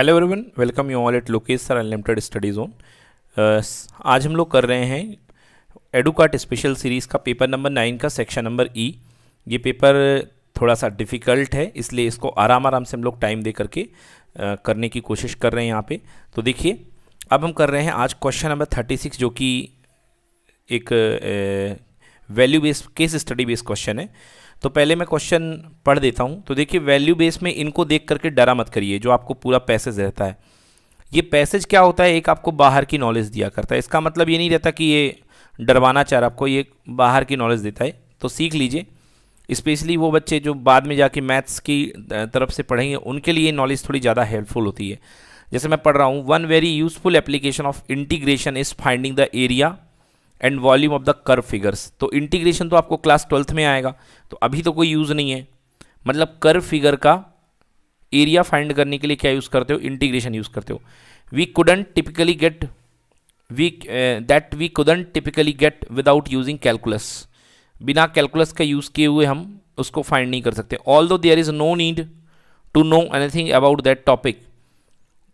Hello everyone welcome you all at Lokesh sir unlimited study zone आज हम लोग कर रहे हैं एडुकाट स्पेशल सीरीज़ का पेपर नंबर नाइन का सेक्शन नंबर ई ये पेपर थोड़ा सा डिफ़िकल्ट है इसलिए इसको आराम आराम से हम लोग टाइम दे करके आ, uh, करने की कोशिश कर रहे हैं यहाँ पे तो देखिए अब हम कर रहे हैं आज क्वेश्चन नंबर थर्टी सिक्स जो कि एक value based case study based question है तो पहले मैं क्वेश्चन पढ़ देता हूँ तो देखिए वैल्यू बेस में इनको देख करके डरा मत करिए जो आपको पूरा पैसेज रहता है ये पैसेज क्या होता है एक आपको बाहर की नॉलेज दिया करता है इसका मतलब ये नहीं रहता कि ये डरवाना चाह रहा आपको ये बाहर की नॉलेज देता है तो सीख लीजिए स्पेशली वो बच्चे जो बाद में जाके मैथ्स की तरफ से पढ़ेंगे उनके लिए नॉलेज थोड़ी ज़्यादा हेल्पफुल होती है जैसे मैं पढ़ रहा हूँ one very useful application of integration is finding the area and volume of the curve figures तो इंटीग्रेशन तो आपको क्लास ट्वेल्थ में आएगा तो अभी तो कोई यूज़ नहीं है मतलब कर्व फिगर का एरिया फाइंड करने के लिए क्या यूज़ करते हो इंटीग्रेशन यूज़ करते हो we couldn't typically get we that we couldn't typically get without using calculus बिना कैलकुलस का यूज़ किए हुए हम उसको फाइंड नहीं कर सकते although there is no need to know anything about that topic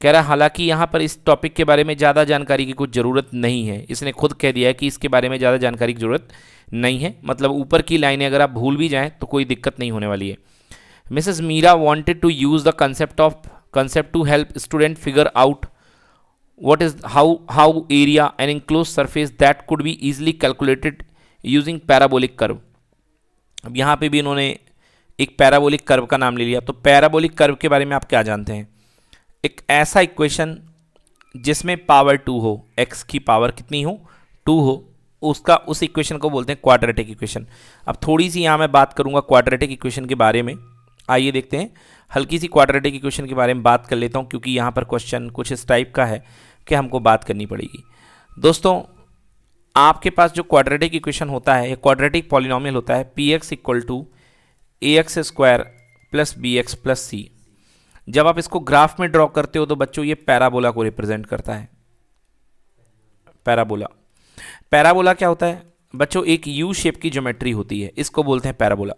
कह रहा हालांकि यहाँ पर इस टॉपिक के बारे में ज़्यादा जानकारी की कुछ ज़रूरत नहीं है इसने खुद कह दिया है कि इसके बारे में ज़्यादा जानकारी की ज़रूरत नहीं है मतलब ऊपर की लाइनें अगर आप भूल भी जाएँ तो कोई दिक्कत नहीं होने वाली है Mrs Meera wanted to use the concept of concept to help student figure out what is how how area an enclose surface that could be easily calculated using parabolic curve अब यहाँ पर भी इन्होंने एक पैराबोलिक कर्व का नाम ले लिया तो पैराबोलिक कर्व के बारे में आप क्या जानते हैं एक ऐसा इक्वेशन जिसमें पावर टू हो एक्स की पावर कितनी हो टू हो उसका उस इक्वेशन को बोलते हैं क्वाड्रेटिक इक्वेशन अब थोड़ी सी यहाँ मैं बात करूँगा क्वाड्रेटिक इक्वेशन के बारे में आइए देखते हैं हल्की सी क्वाड्रेटिक इक्वेशन के बारे में बात कर लेता हूँ क्योंकि यहाँ पर क्वेश्चन कुछ इस टाइप का है कि हमको बात करनी पड़ेगी दोस्तों आपके पास जो क्वाड्रेटिक इक्वेशन होता है या क्वाड्रेटिक पॉलिनॉमियल होता है p x equal to a x square plus b x plus c जब आप इसको ग्राफ में ड्रॉ करते हो तो बच्चों ये पैराबोला को रिप्रेजेंट करता है पैराबोला पैराबोला क्या होता है बच्चों एक यू शेप की ज्योमेट्री होती है इसको बोलते हैं पैराबोला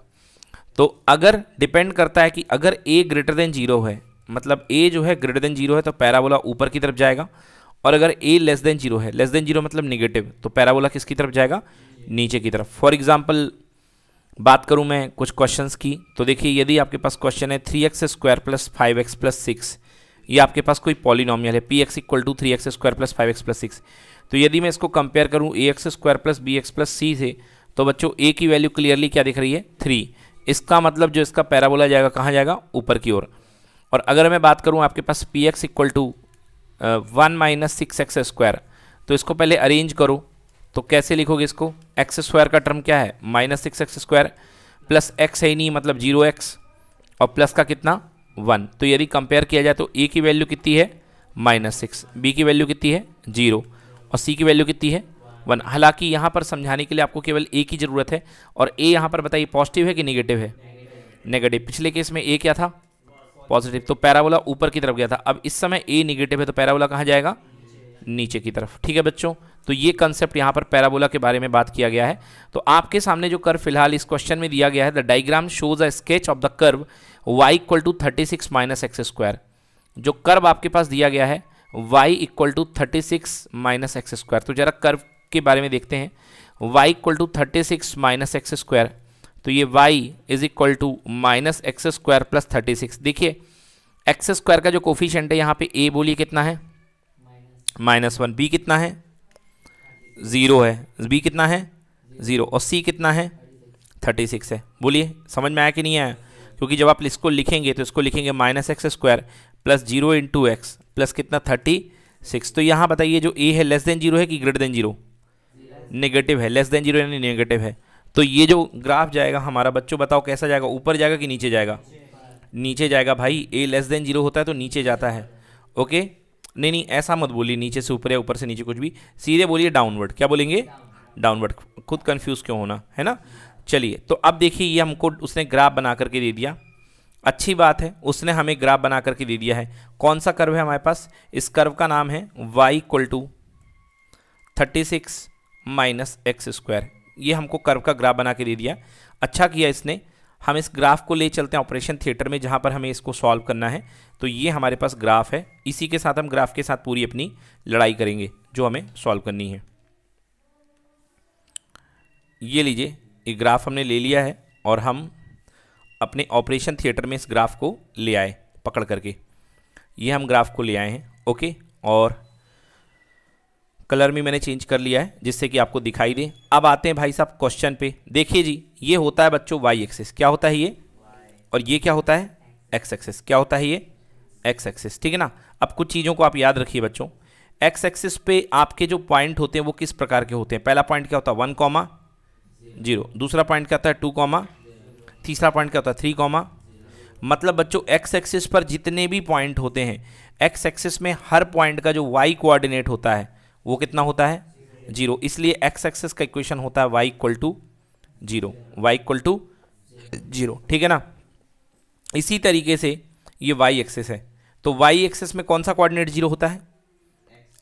तो अगर डिपेंड करता है कि अगर ए ग्रेटर देन जीरो है मतलब ए जो है ग्रेटर देन जीरो है तो पैराबोला ऊपर की तरफ जाएगा और अगर ए लेस देन जीरो है लेस देन जीरो मतलब निगेटिव तो पैराबोला किसकी तरफ जाएगा नीचे की तरफ फॉर एग्जाम्पल बात करूं मैं कुछ क्वेश्चंस की तो देखिए यदि आपके पास क्वेश्चन है three x square plus five x plus six ये आपके पास कोई पॉलिनॉमियल है p x equal to three x square plus five x plus six तो यदि मैं इसको कंपेयर करूँ a x square plus b x plus c से तो बच्चों ए की वैल्यू क्लियरली क्या दिख रही है थ्री इसका मतलब जो इसका पैराबोला जाएगा कहाँ जाएगा ऊपर की ओर और अगर मैं बात करूँ आपके पास p x equal to one minus six x square तो इसको पहले अरेंज करो तो कैसे लिखोगे इसको एक्स स्क्वायर का टर्म क्या है minus six x square plus x है ही नहीं मतलब जीरो एक्स और प्लस का कितना वन तो यदि कंपेयर किया जाए तो ए की वैल्यू कितनी है माइनस सिक्स बी की वैल्यू कितनी है जीरो और सी की वैल्यू कितनी है वन हालांकि यहाँ पर समझाने के लिए आपको केवल ए की ज़रूरत है और ए यहाँ पर बताइए पॉजिटिव है कि निगेटिव है नेगेटिव पिछले केस में ए क्या था पॉजिटिव तो पैरावोला ऊपर की तरफ गया था अब इस समय ए निगेटिव है तो पैरावोला कहाँ जाएगा नीचे की तरफ ठीक है बच्चों तो ये कंसेप्ट यहाँ पर पैराबोला के बारे में बात किया गया है तो आपके सामने जो कर्व फिलहाल इस क्वेश्चन में दिया गया है the diagram shows a sketch of the curve y equal to thirty six minus x square जो कर्व आपके पास दिया गया है y equal to thirty six minus x square तो जरा कर्व के बारे में देखते हैं y equal to thirty six minus x square तो ये y is equal to minus x square plus thirty six देखिए एक्स स्क्वायर का जो कोफिशेंट है यहाँ पे a बोलिए कितना है माइनस वन बी कितना है ज़ीरो है बी कितना है ज़ीरो और सी कितना है थर्टी सिक्स है बोलिए समझ में आया कि नहीं आया क्योंकि जब आप इसको लिखेंगे तो इसको लिखेंगे minus x square plus zero into x प्लस कितना थर्टी सिक्स तो यहाँ बताइए जो ए है लेस देन जीरो है कि ग्रेटर देन जीरो नेगेटिव है लेस देन जीरो यानी नेगेटिव है तो ये जो ग्राफ जाएगा हमारा बच्चों बताओ कैसा जाएगा ऊपर जाएगा कि नीचे जाएगा नीचे जाएगा भाई ए लेस देन जीरो होता है तो नीचे जाता है ओके नहीं नहीं ऐसा मत बोलिए नीचे से ऊपर या ऊपर से नीचे कुछ भी सीधे बोलिए डाउनवर्ड क्या बोलेंगे डाउनवर्ड खुद कन्फ्यूज़ क्यों होना है ना चलिए तो अब देखिए ये हमको उसने ग्राफ बना करके दे दिया अच्छी बात है उसने हमें ग्राफ बना करके दे दिया है कौन सा कर्व है हमारे पास इस कर्व का नाम है y equal to thirty six minus x square ये हमको कर्व का ग्राफ बना के दे दिया अच्छा किया इसने हम इस ग्राफ को ले चलते हैं ऑपरेशन थिएटर में जहाँ पर हमें इसको सॉल्व करना है तो ये हमारे पास ग्राफ है इसी के साथ हम ग्राफ के साथ पूरी अपनी लड़ाई करेंगे जो हमें सॉल्व करनी है ये लीजिए ये ग्राफ हमने ले लिया है और हम अपने ऑपरेशन थिएटर में इस ग्राफ को ले आए पकड़ करके ये हम ग्राफ को ले आए हैं ओके और कलर में मैंने चेंज कर लिया है जिससे कि आपको दिखाई दे अब आते हैं भाई साहब क्वेश्चन पे देखिए जी ये होता है बच्चों वाई एक्सेस क्या होता है ये और ये क्या होता है एक्स एक्सेस क्या होता है ये एक्स एक्सेस ठीक है ना अब कुछ चीज़ों को आप याद रखिए बच्चों एक्स एक्सेस पे आपके जो पॉइंट होते हैं वो किस प्रकार के होते हैं पहला पॉइंट क्या होता है वन कॉमा जीरो दूसरा पॉइंट क्या होता है टू कॉमा तीसरा पॉइंट क्या होता है थ्री कॉमा मतलब बच्चों एक्स एक्सिस पर जितने भी पॉइंट होते हैं एक्स एक्सिस में हर पॉइंट का जो वाई कोआर्डिनेट होता है वो कितना होता है जीरो इसलिए एक्स एक्सिस का इक्वेशन होता है y equal to zero y equal to zero ठीक है ना इसी तरीके से ये वाई एक्सेस है तो वाई एक्सेस में कौन सा कोऑर्डिनेट जीरो होता है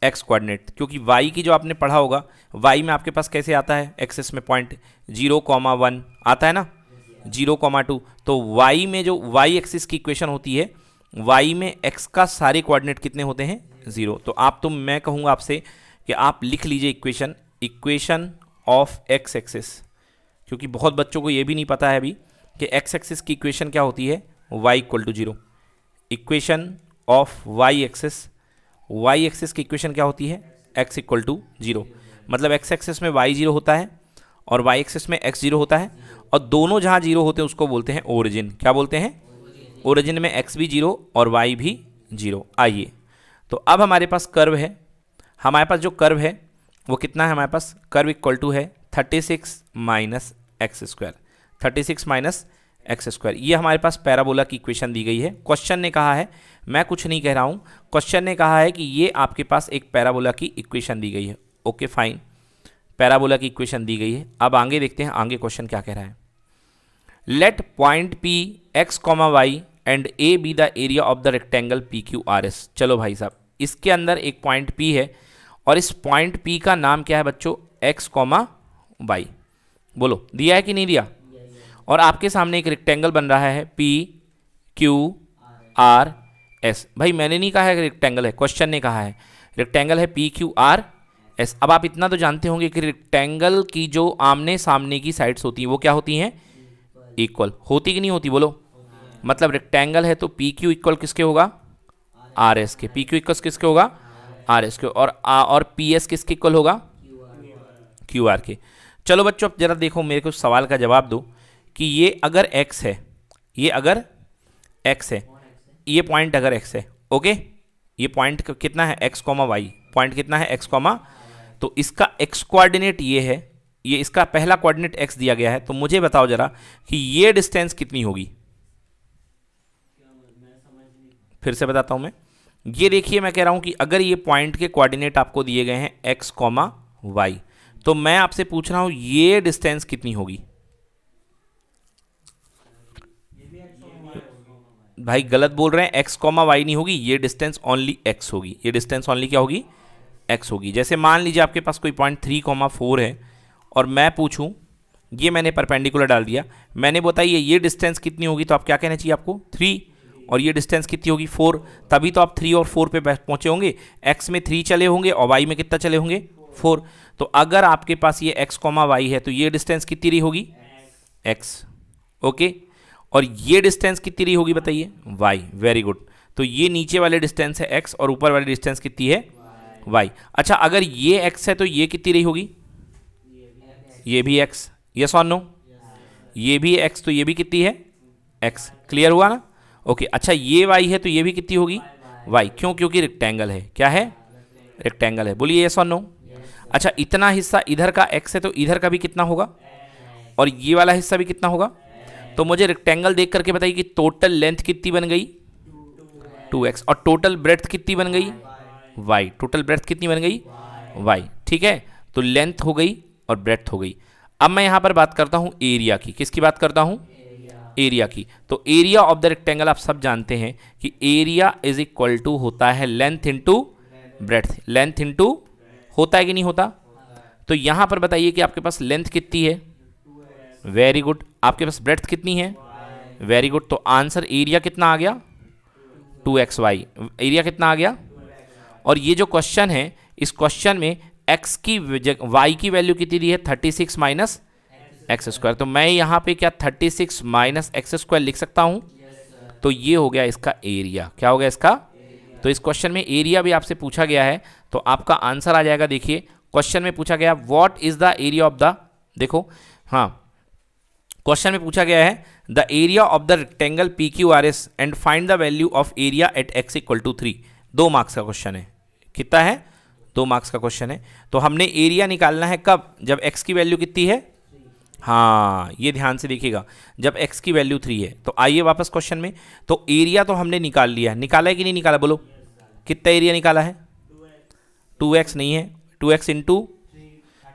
एक्स कोऑर्डिनेट क्योंकि वाई की जो आपने पढ़ा होगा वाई में आपके पास कैसे आता है एक्सेस में पॉइंट जीरो कॉमा वन आता है ना जीरो कॉमा टू तो वाई में जो वाई एक्सेस की इक्वेशन होती है वाई में एक्स का सारे कोऑर्डिनेट कितने होते हैं ज़ीरो तो आप तो मैं कहूँगा आपसे कि आप लिख लीजिए equation equation of x axis क्योंकि बहुत बच्चों को ये भी नहीं पता है अभी कि एक्स एक्सिस की इक्वेशन क्या होती है y equal to zero equation of y axis y axis की इक्वेशन क्या होती है एक्स इक्वल टू जीरो मतलब एक्स एक्सिस में वाई जीरो होता है और वाई एक्सिस में एक्स जीरो होता है और दोनों जहाँ जीरो होते हैं उसको बोलते हैं ओरिजिन क्या बोलते हैं ओरिजिन में एक्स भी जीरो और वाई भी जीरो आइए तो अब हमारे पास कर्व है हमारे पास जो कर्व है वो कितना है हमारे पास कर्व इक्वल टू है thirty six minus x square thirty six minus x square ये हमारे पास पैराबोला की इक्वेशन दी गई है क्वेश्चन ने कहा है मैं कुछ नहीं कह रहा हूँ क्वेश्चन ने कहा है कि ये आपके पास एक पैराबोला की इक्वेशन दी गई है ओके फाइन पैराबोला की इक्वेशन दी गई है अब आगे देखते हैं आगे क्वेश्चन क्या कह रहा है let point p x comma y and a b the area of the rectangle p q r s चलो भाई साहब इसके अंदर एक पॉइंट पी है और इस पॉइंट पी का नाम क्या है बच्चों एक्स कॉमा वाई बोलो दिया है कि नहीं दिया और आपके सामने एक रेक्टेंगल बन रहा है पी क्यू आर एस भाई मैंने नहीं कहा है रेक्टेंगल है क्वेश्चन ने कहा है रेक्टेंगल है पी क्यू आर एस अब आप इतना तो जानते होंगे कि रेक्टेंगल की जो आमने सामने की साइड्स होती हैं वो क्या होती हैं इक्वल होती कि नहीं होती बोलो मतलब रेक्टेंगल है तो पी क्यू इक्वल किसके होगा आर एस के पी क्यू इक्वल किसके होगा आर एस के और आ और पी एस किसके इक्वल होगा क्यू आर के चलो बच्चों अब जरा देखो मेरे को सवाल का जवाब दो कि ये अगर एक्स है ये अगर एक्स है ये पॉइंट अगर एक्स है ओके ये पॉइंट कितना है एक्स कॉमा वाई पॉइंट कितना है एक्स कॉमा तो इसका एक्स कोऑर्डिनेट ये है ये इसका पहला कोऑर्डिनेट एक्स दिया गया है तो मुझे बताओ जरा कि ये डिस्टेंस कितनी होगी फिर से बताता हूँ मैं ये देखिए मैं कह रहा हूँ कि अगर ये पॉइंट के कोऑर्डिनेट आपको दिए गए हैं एक्स कॉमा वाई तो मैं आपसे पूछ रहा हूं ये डिस्टेंस कितनी होगी भाई गलत बोल रहे हैं एक्स कॉमा वाई नहीं होगी ये डिस्टेंस ओनली एक्स होगी ये डिस्टेंस ओनली क्या होगी एक्स होगी जैसे मान लीजिए आपके पास कोई पॉइंट थ्री कॉमा फोर है और मैं पूछूं ये मैंने परपेंडिकुलर डाल दिया मैंने बताइए ये डिस्टेंस कितनी होगी तो आप क्या कहना चाहिए आपको थ्री और ये डिस्टेंस कितनी होगी फोर तभी तो आप थ्री और फोर पे पहुंचे होंगे एक्स में थ्री चले होंगे और वाई में कितना चले होंगे फोर तो अगर आपके पास ये एक्स कॉमा वाई है तो ये डिस्टेंस कितनी रही होगी एक्स ओके और ये डिस्टेंस कितनी रही होगी बताइए वाई वेरी गुड तो ये नीचे वाले डिस्टेंस है एक्स और ऊपर वाली डिस्टेंस कितनी है वाई अच्छा अगर ये एक्स है तो ये कितनी रही होगी ये भी एक्स यस सॉन नो ये भी एक्स तो ये भी कितनी है एक्स क्लियर हुआ ना ओके अच्छा ये वाई है तो ये भी कितनी होगी वाई क्यों क्योंकि रेक्टेंगल है क्या है रेक्टेंगल है बोलिए यस सॉन नो अच्छा इतना हिस्सा इधर का एक्स है तो इधर का भी कितना होगा और ये वाला हिस्सा भी कितना होगा तो मुझे रेक्टेंगल देख करके बताइए कि टोटल लेंथ कितनी बन गई टू एक्स और टोटल ब्रेथ कितनी बन गई वाई टोटल ब्रेथ कितनी बन गई वाई ठीक है तो लेंथ हो गई और ब्रेथ हो गई अब मैं यहाँ पर बात करता हूँ एरिया की किसकी बात करता हूँ एरिया की तो एरिया ऑफ द रेक्टेंगल आप सब जानते हैं कि एरिया इज इक्वल टू होता है length into breadth length into होता है कि नहीं होता तो यहाँ पर बताइए कि आपके पास लेंथ कितनी है वेरी गुड आपके पास ब्रेथ कितनी है वेरी गुड तो आंसर एरिया कितना आ गया टू एक्स वाई एरिया कितना आ गया और ये जो क्वेश्चन है इस क्वेश्चन में एक्स की वाई की वैल्यू कितनी दी है thirty six minus x square तो मैं यहाँ पे क्या thirty six minus x square लिख सकता हूँ yes, तो ये हो गया इसका एरिया क्या हो गया इसका तो इस क्वेश्चन में एरिया भी आपसे पूछा गया है तो आपका आंसर आ जाएगा देखिए क्वेश्चन में पूछा गया what is the area of the देखो हाँ क्वेश्चन में पूछा गया है the area of the rectangle p q r s and find the value of area at x equal to three दो मार्क्स का क्वेश्चन है कितना है दो मार्क्स का क्वेश्चन है तो हमने एरिया निकालना है कब जब एक्स की वैल्यू कितनी है हाँ ये ध्यान से देखिएगा जब एक्स की वैल्यू थ्री है तो आइए वापस क्वेश्चन में तो एरिया तो हमने निकाल लिया निकाला है कि नहीं निकाला बोलो कितना एरिया निकाला है टू एक्स नहीं है two x into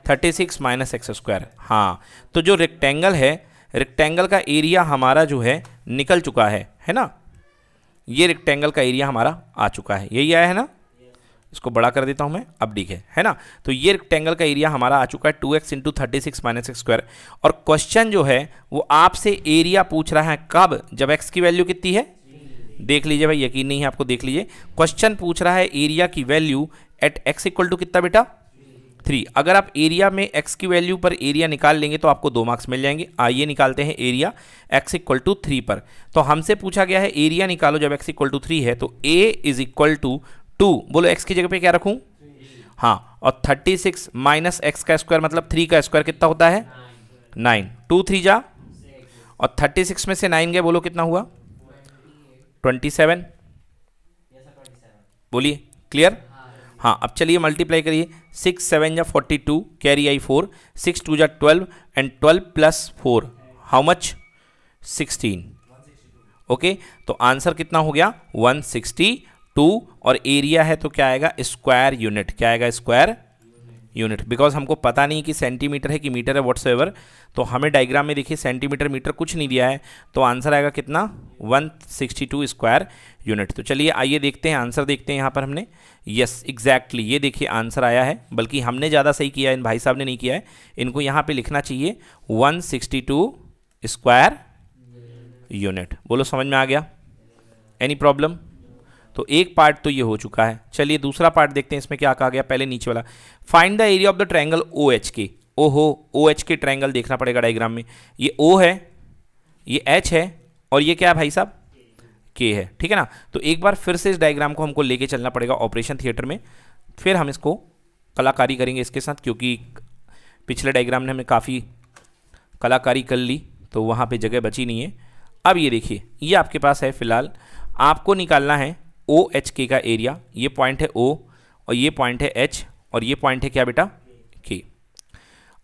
thirty six minus x square हाँ तो जो रेक्टेंगल है रेक्टेंगल का एरिया हमारा जो है निकल चुका है है ना ये रेक्टेंगल का एरिया हमारा आ चुका है यही आया है ना इसको बड़ा कर देता हूँ मैं अब ठीक है है ना तो ये रेक्टेंगल का एरिया हमारा आ चुका है two x into thirty six minus x square और क्वेश्चन जो है वो आपसे एरिया पूछ रहा है कब जब एक्स की वैल्यू कितनी है देख लीजिए भाई यकीन नहीं है आपको देख लीजिए क्वेश्चन पूछ रहा है एरिया की value at x equal to कितना बेटा थ्री अगर आप एरिया में एक्स की वैल्यू पर एरिया निकाल लेंगे तो आपको दो मार्क्स मिल जाएंगे आइए निकालते हैं area x equal to three पर तो हमसे पूछा गया है एरिया निकालो जब एक्स इक्वल टू थ्री है तो a is equal to two बोलो एक्स की जगह पे क्या रखूँ हाँ और थर्टी सिक्स माइनस एक्स का स्क्वायर मतलब थ्री का स्क्वायर कितना होता है नाइन टू थ्री जा और थर्टी सिक्स में से नाइन गए बोलो कितना हुआ ट्वेंटी सेवन बोलिए क्लियर हाँ अब चलिए मल्टीप्लाई करिए सिक्स सेवन या forty two carry I four six two या twelve and twelve plus four how much sixteen okay तो आंसर कितना हो गया वन सिक्सटी टू और एरिया है तो क्या आएगा स्क्वायर यूनिट क्या आएगा स्क्वायर यूनिट बिकॉज हमको पता नहीं कि सेंटीमीटर है कि मीटर है वट्स एवर तो हमें डायग्राम में देखिए सेंटीमीटर मीटर कुछ नहीं दिया है तो आंसर आएगा कितना 162 स्क्वायर यूनिट तो चलिए आइए देखते हैं आंसर देखते हैं यहाँ पर हमने यस एग्जैक्टली ये देखिए आंसर आया है बल्कि हमने ज़्यादा सही किया है इन भाई साहब ने नहीं किया है इनको यहाँ पर लिखना चाहिए वन स्क्वायर यूनिट बोलो समझ में आ गया एनी प्रॉब्लम तो एक पार्ट तो ये हो चुका है चलिए दूसरा पार्ट देखते हैं इसमें क्या कहा गया पहले नीचे वाला find the area of the triangle O H K ओ हो ओ एच के ट्रैंगल देखना पड़ेगा डायग्राम में ये ओ है ये एच है और ये क्या है भाई साहब के है ठीक है ना तो एक बार फिर से इस डायग्राम को हमको लेके चलना पड़ेगा ऑपरेशन थिएटर में फिर हम इसको कलाकारी करेंगे इसके साथ क्योंकि पिछले डायग्राम ने हमें काफ़ी कलाकारी कर ली तो वहाँ पे जगह बची नहीं है अब ये देखिए ये आपके पास है फिलहाल आपको निकालना है ओ एच के का एरिया ये पॉइंट है ओ और ये पॉइंट है एच और ये पॉइंट है क्या बेटा के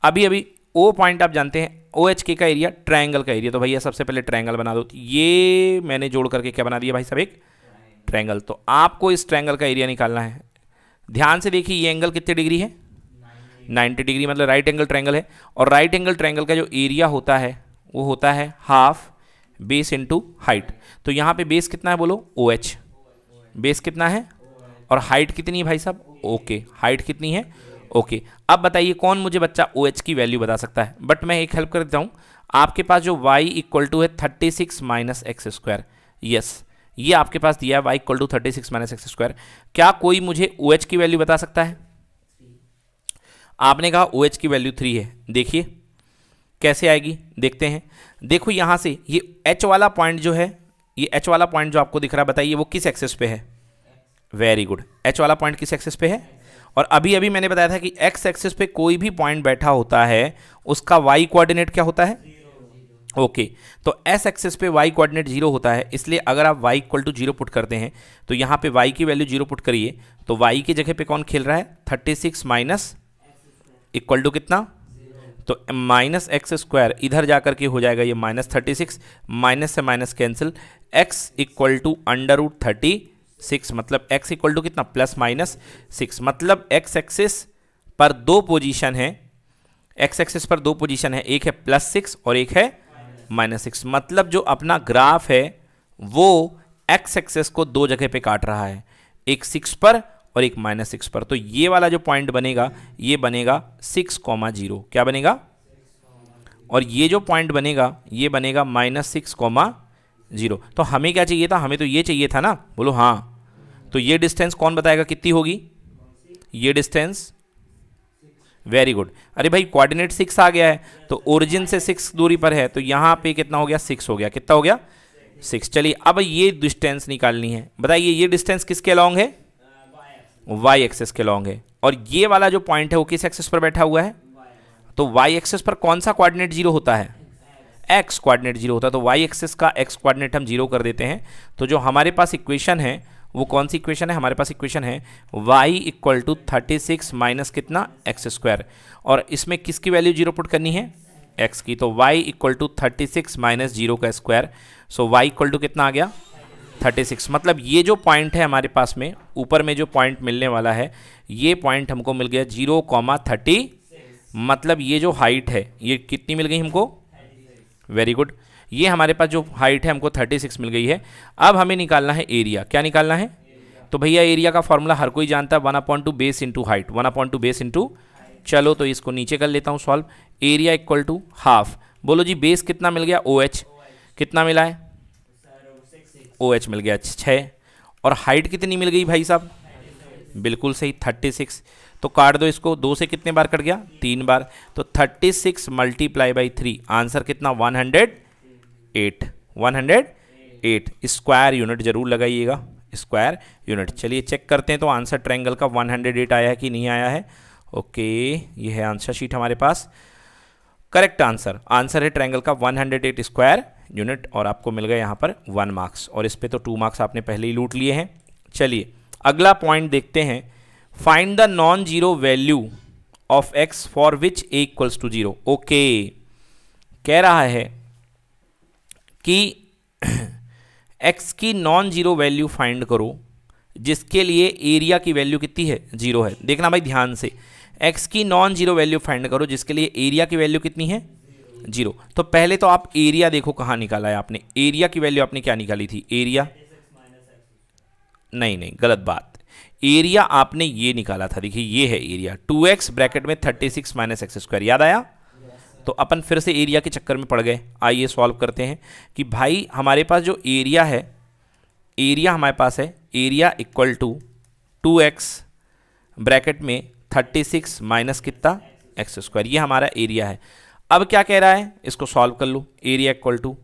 अभी अभी ओ पॉइंट आप जानते हैं ओ एच के का एरिया ट्राइंगल का एरिया तो भैया सबसे पहले ट्राइंगल बना दो ये मैंने जोड़ करके क्या बना दिया भाई साहब एक ट्रैंगल तो आपको इस ट्रैंगल का एरिया निकालना है ध्यान से देखिए ये एंगल कितने डिग्री है 90 डिग्री मतलब राइट एंगल ट्रायंगल है और राइट एंगल ट्रायंगल का जो एरिया होता है वो होता है हाफ बेस इंटू हाइट तो यहाँ पे बेस कितना है बोलो ओ OH. एच बेस कितना है और हाइट कितनी है भाई साहब ओके हाइट कितनी है ओके अब बताइए कौन मुझे बच्चा ओ OH की वैल्यू बता सकता है बट मैं एक हेल्प कर देता हूँ आपके पास जो y इक्वल टू है thirty six minus x square yes ये आपके पास दिया है y equal to thirty six minus x square क्या कोई मुझे ओ OH की वैल्यू बता सकता है आपने कहा ओ OH की वैल्यू थ्री है देखिए कैसे आएगी देखते हैं देखो यहाँ से ये एच वाला पॉइंट जो है ये एच वाला पॉइंट जो आपको दिख रहा है बताइए वो किस एक्सेस पे है वेरी गुड एच वाला पॉइंट किस एक्सेस पे है और अभी अभी मैंने बताया था कि एक्स एक्सेस पे कोई भी पॉइंट बैठा होता है उसका वाई कोऑर्डिनेट क्या होता है ओके okay. तो एस एक्सेस पे वाई कोऑर्डिनेट जीरो होता है इसलिए अगर आप y equal to zero put करते हैं तो यहाँ पे वाई की वैल्यू जीरो पुट करिए तो वाई की जगह पे कौन खेल रहा है thirty six minus equal to कितना तो माइनस एक्स स्क्वायर इधर जाकर के हो जाएगा ये माइनस थर्टी सिक्स माइनस से minus cancel x equal to under root thirty six मतलब एक्स इक्वल टू कितना प्लस माइनस सिक्स मतलब एक्स एक्सिस पर दो पोजीशन है एक्स एक्सिस पर दो पोजीशन है एक है प्लस सिक्स और एक है माइनस सिक्स मतलब जो अपना ग्राफ है वो एक्स एक्सेस को दो जगह पे काट रहा है एक सिक्स पर और एक माइनस सिक्स पर तो ये वाला जो पॉइंट बनेगा ये बनेगा सिक्स कॉमा जीरो क्या बनेगा और ये जो पॉइंट बनेगा ये बनेगा माइनस सिक्स कॉमा जीरो तो हमें क्या चाहिए था हमें तो ये चाहिए था ना बोलो हाँ तो ये डिस्टेंस कौन बताएगा कितनी होगी ये डिस्टेंस वेरी गुड अरे भाई कोऑर्डिनेट सिक्स आ गया है तो ओरिजिन से सिक्स दूरी पर है तो यहाँ पे कितना हो गया सिक्स हो गया कितना हो गया सिक्स चलिए अब ये डिस्टेंस निकालनी है बताइए ये डिस्टेंस किसके अलॉन्ग है वाई एक्सेस के लॉन्ग है और ये वाला जो पॉइंट है वो किस एक्सेस पर बैठा हुआ है तो वाई एक्सेस पर कौन सा कोऑर्डिनेट जीरो होता है एक्स कोऑर्डिनेट जीरो होता है तो वाई एक्सेस का एक्स कोऑर्डिनेट हम जीरो कर देते हैं तो जो हमारे पास इक्वेशन है वो कौन सी इक्वेशन है हमारे पास इक्वेशन है y equal to thirty six minus कितना एक्स स्क्वायर और इसमें किसकी वैल्यू जीरो पुट करनी है x की तो y equal to thirty six minus zero का square so so, y equal to कितना आ गया थर्टी सिक्स मतलब ये जो पॉइंट है हमारे पास में ऊपर में जो पॉइंट मिलने वाला है ये पॉइंट हमको मिल गया जीरो कॉमा थर्टी मतलब ये जो हाइट है ये कितनी मिल गई हमको वेरी गुड ये हमारे पास जो हाइट है हमको थर्टी सिक्स मिल गई है अब हमें निकालना है एरिया क्या निकालना है तो भैया एरिया का फॉर्मूला हर कोई जानता है one upon two base into height one upon two base into चलो तो इसको नीचे कर लेता हूँ solve area equal to half बोलो जी बेस कितना मिल गया ओ OH. कितना मिला है ओ एच मिल गया छः और हाइट कितनी मिल गई भाई साहब बिल्कुल सही थर्टी सिक्स तो काट दो इसको दो से कितने बार कट गया तीन बार तो thirty six multiply by three answer कितना one hundred eight one hundred eight square unit जरूर लगाइएगा स्क्वायर यूनिट चलिए चेक करते हैं तो आंसर ट्रैंगल का वन हंड्रेड एट आया है कि नहीं आया है ओके ये है आंसर शीट हमारे पास करेक्ट आंसर आंसर है ट्रैंगल का one hundred eight square unit और आपको मिल गया यहाँ पर वन मार्क्स और इस पर तो टू मार्क्स आपने पहले ही लूट लिए हैं चलिए अगला पॉइंट देखते हैं find the non zero value of x for which A equals to zero okay कह रहा है कि एक्स की नॉन जीरो वैल्यू फाइंड करो जिसके लिए एरिया की वैल्यू कितनी है जीरो है देखना भाई ध्यान से एक्स की नॉन जीरो वैल्यू फाइंड करो जिसके लिए एरिया की वैल्यू कितनी है जीरो तो पहले तो आप एरिया देखो कहाँ निकाला है आपने एरिया की वैल्यू आपने क्या निकाली थी एरिया नहीं नहीं गलत बात एरिया आपने ये निकाला था देखिए ये है एरिया 2x ब्रैकेट में 36 सिक्स माइनस एक्स स्क्वायर याद आया तो अपन फिर से एरिया के चक्कर में पड़ गए आइए सॉल्व करते हैं कि भाई हमारे पास जो एरिया है एरिया हमारे पास है area equal to two x bracket में थर्टी सिक्स माइनस कितना एक्स स्क्वायर ये हमारा एरिया है अब क्या कह रहा है इसको सॉल्व कर लो area equal to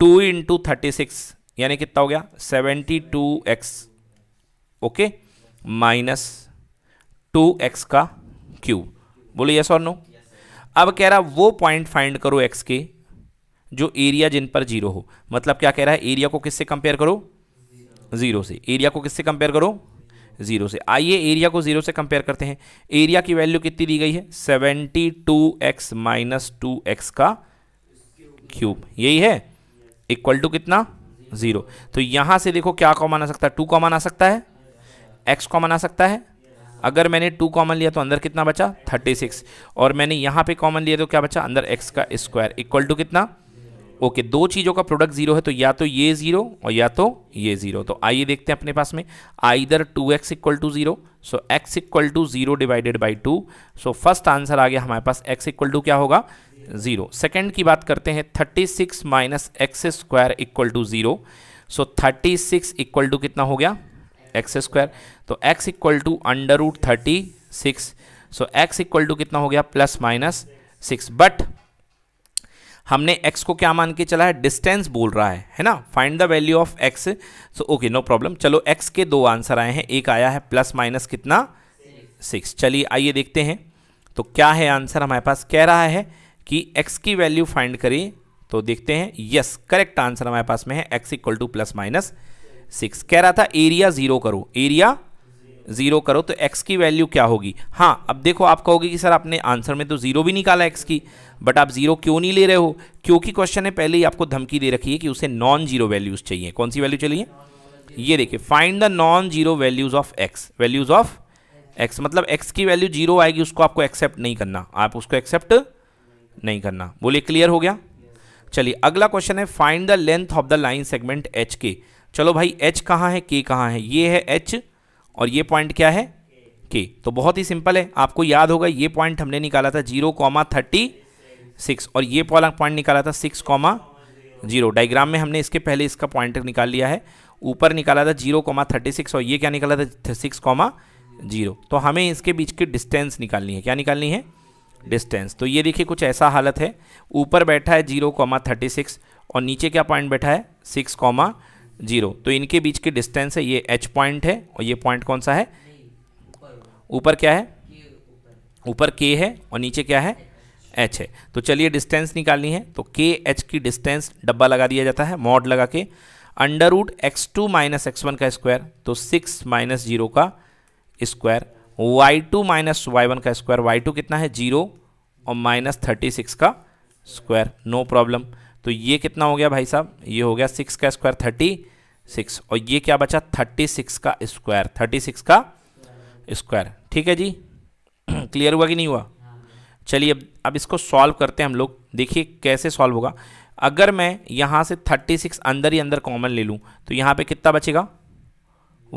two into thirty six यानी कितना हो गया seventy two x okay minus two x का क्यूब बोलो यस और नो अब कह रहा वो पॉइंट फाइंड करो एक्स के जो एरिया जिन पर जीरो हो मतलब क्या कह रहा है एरिया को किससे कंपेयर करो जीरो से एरिया को किससे कंपेयर करो जीरो से आइए एरिया को जीरो से कंपेयर करते हैं एरिया की वैल्यू कितनी दी गई है seventy two x minus two x का क्यूब यही है इक्वल टू कितना जीरो तो यहाँ से देखो क्या कॉमन आ सकता है टू कॉमन आ सकता है एक्स कॉमन आ सकता है अगर मैंने टू कॉमन लिया तो अंदर कितना बचा थर्टी सिक्स और मैंने यहाँ पर कॉमन लिया तो क्या बचा अंदर एक्स का स्क्वायर इक्वल टू कितना ओके दो चीज़ों का प्रोडक्ट जीरो है तो या तो ये जीरो और या तो ये जीरो तो आइए देखते हैं अपने पास में either two x equal to zero so x equal to zero divided by two so first answer आ गया हमारे पास एक्स इक्वल टू क्या होगा जीरो सेकेंड की बात करते हैं thirty six minus x square equal to zero so thirty six equal to कितना हो गया एक्स स्क्वायर तो x equal to under root thirty six so x equal to कितना हो गया प्लस माइनस सिक्स बट हमने एक्स को क्या मान के चला है डिस्टेंस बोल रहा है है ना find the value of x so okay no problem चलो एक्स के दो आंसर आए हैं एक आया है प्लस माइनस कितना सिक्स चलिए आइए देखते हैं तो क्या है आंसर हमारे पास कह रहा है कि एक्स की वैल्यू फाइंड करें तो देखते हैं यस करेक्ट आंसर हमारे पास में है x equal to plus minus six कह रहा था एरिया ज़ीरो करो एरिया ज़ीरो करो तो एक्स की वैल्यू क्या होगी हाँ अब देखो आप कहोगे कि सर आपने आंसर में तो ज़ीरो भी निकाला एक्स की बट आप ज़ीरो क्यों नहीं ले रहे हो क्योंकि क्वेश्चन ने पहले ही आपको धमकी दे रखी है कि उसे नॉन जीरो वैल्यूज़ चाहिए कौन सी वैल्यू चाहिए ये देखिए find the non zero values of x values of x मतलब एक्स की वैल्यू जीरो आएगी उसको आपको एक्सेप्ट नहीं करना आप उसको एक्सेप्ट नहीं करना बोलिए क्लियर हो गया चलिए अगला क्वेश्चन है find the length of the line segment H K चलो भाई एच कहाँ है के कहाँ है ये है एच और ये पॉइंट क्या है के तो बहुत ही सिंपल है आपको याद होगा ये पॉइंट हमने निकाला था जीरो कॉमा थर्टी सिक्स और ये पॉला पॉइंट निकाला था सिक्स कॉमा जीरो डाइग्राम में हमने इसके पहले इसका पॉइंट निकाल लिया है ऊपर निकाला था जीरो कॉमा थर्टी सिक्स और ये क्या निकाला था सिक्स कॉमा जीरो तो हमें इसके बीच की डिस्टेंस निकालनी है क्या निकालनी है डिस्टेंस तो ये देखिए कुछ ऐसा हालत है ऊपर बैठा है जीरो कॉमा थर्टी सिक्स और नीचे क्या पॉइंट बैठा है सिक्स कॉमा जीरो तो इनके बीच के डिस्टेंस है ये एच पॉइंट है और ये पॉइंट कौन सा है ऊपर क्या है ऊपर के है और नीचे क्या है एच है तो चलिए डिस्टेंस निकालनी है तो के एच की डिस्टेंस डब्बा लगा दिया जाता है मॉड लगा के under root x two minus x one का स्क्वायर तो सिक्स माइनस जीरो का square y two minus y one का स्क्वायर वाई टू कितना है जीरो और माइनस थर्टी सिक्स का स्क्वायर नो प्रॉब्लम तो ये कितना हो गया भाई साहब ये हो गया सिक्स का स्क्वायर थर्टी सिक्स और ये क्या बचा थर्टी सिक्स का स्क्वायर थर्टी सिक्स का स्क्वायर ठीक है जी क्लियर हुआ कि नहीं हुआ चलिए अब अब इसको सॉल्व करते हैं हम लोग देखिए कैसे सॉल्व होगा अगर मैं यहाँ से थर्टी सिक्स अंदर ही अंदर कॉमन ले लूँ तो यहाँ पे कितना बचेगा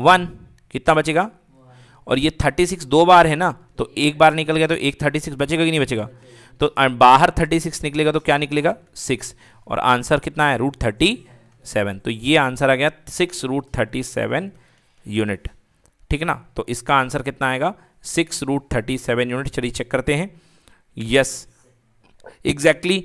वन कितना बचेगा और ये थर्टी सिक्स दो बार है ना तो एक बार निकल गया तो एक थर्टी सिक्स बचेगा कि नहीं बचेगा तो बाहर थर्टी सिक्स निकलेगा तो क्या निकलेगा सिक्स और आंसर कितना है रूट थर्टी सेवन तो ये आंसर आ गया six root thirty seven unit ठीक है ना तो इसका आंसर कितना आएगा six root thirty seven unit चलिए चेक करते हैं यस एग्जैक्टली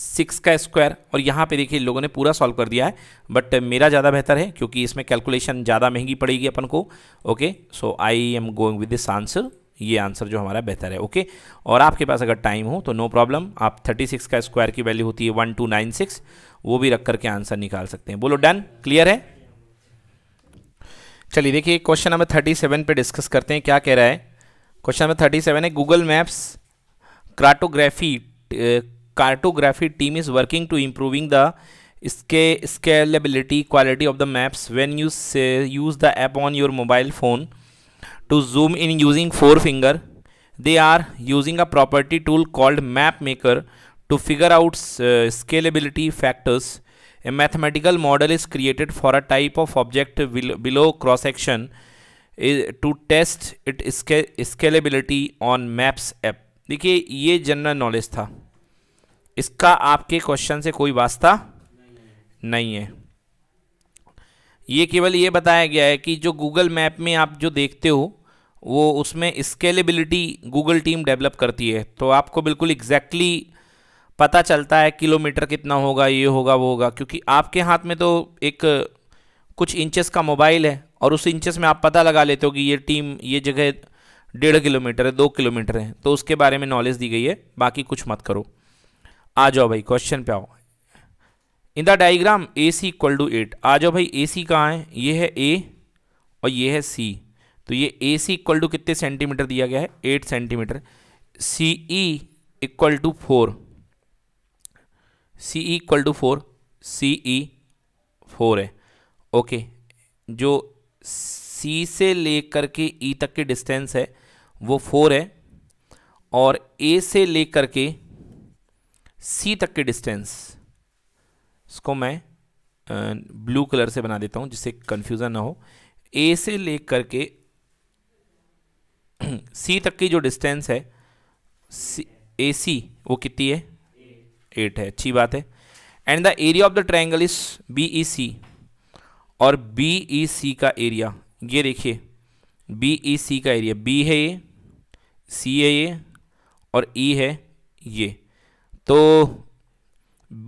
सिक्स का स्क्वायर और यहाँ पे देखिए लोगों ने पूरा सॉल्व कर दिया है बट मेरा ज़्यादा बेहतर है क्योंकि इसमें कैलकुलेशन ज़्यादा महंगी पड़ेगी अपन को okay so I am going with this answer ये आंसर जो हमारा बेहतर है ओके और आपके पास अगर टाइम हो तो नो प्रॉब्लम आप थर्टी सिक्स का स्क्वायर की वैल्यू होती है वन टू नाइन सिक्स वो भी रख करके आंसर निकाल सकते हैं बोलो डन क्लियर है चलिए देखिए क्वेश्चन नंबर थर्टी सेवन पर डिस्कस करते हैं क्या कह रहा है क्वेश्चन नंबर थर्टी सेवन है Google Maps cartography cartography team is working to improving the इसके scalability quality of the maps when you use the app on your mobile phone to zoom in using four finger they are using a property tool called map maker to figure out scalability factors a mathematical model is created for a type of object below cross action to test it scalability on maps app देखिए ये general knowledge था इसका आपके question से कोई वास्ता नहीं, नहीं है ये केवल ये बताया गया है कि जो गूगल मैप में आप जो देखते हो वो उसमें स्केलेबिलिटी गूगल टीम डेवलप करती है तो आपको बिल्कुल एग्जैक्टली exactly पता चलता है किलोमीटर कितना होगा ये होगा वो होगा क्योंकि आपके हाथ में तो एक कुछ इंचेस का मोबाइल है और उस इंचेस में आप पता लगा लेते हो कि ये टीम ये जगह डेढ़ किलोमीटर है दो किलोमीटर है तो उसके बारे में नॉलेज दी गई है बाकी कुछ मत करो आ जाओ भाई क्वेश्चन पे आओ in the diagram A C equal to eight आ जाओ भाई ए सी कहाँ है ये है ए और ये है सी तो ये ए सी इक्वल टू कितने सेंटीमीटर दिया गया है eight centimetre C E equal to four C E equal to four C E four है ओके जो सी से लेकर के ई e तक के डिस्टेंस है वो फोर है और ए से लेकर के सी तक के डिस्टेंस इसको मैं ब्लू कलर से बना देता हूँ जिससे कन्फ्यूज़न ना हो ए से लेकर के सी तक की जो डिस्टेंस है सी ए सी वो कितनी है एट है अच्छी बात है and the area of the triangle is B E C और बी ई सी का एरिया ये देखिए बी ई सी का एरिया बी है ये सी है ये और ई e है ये तो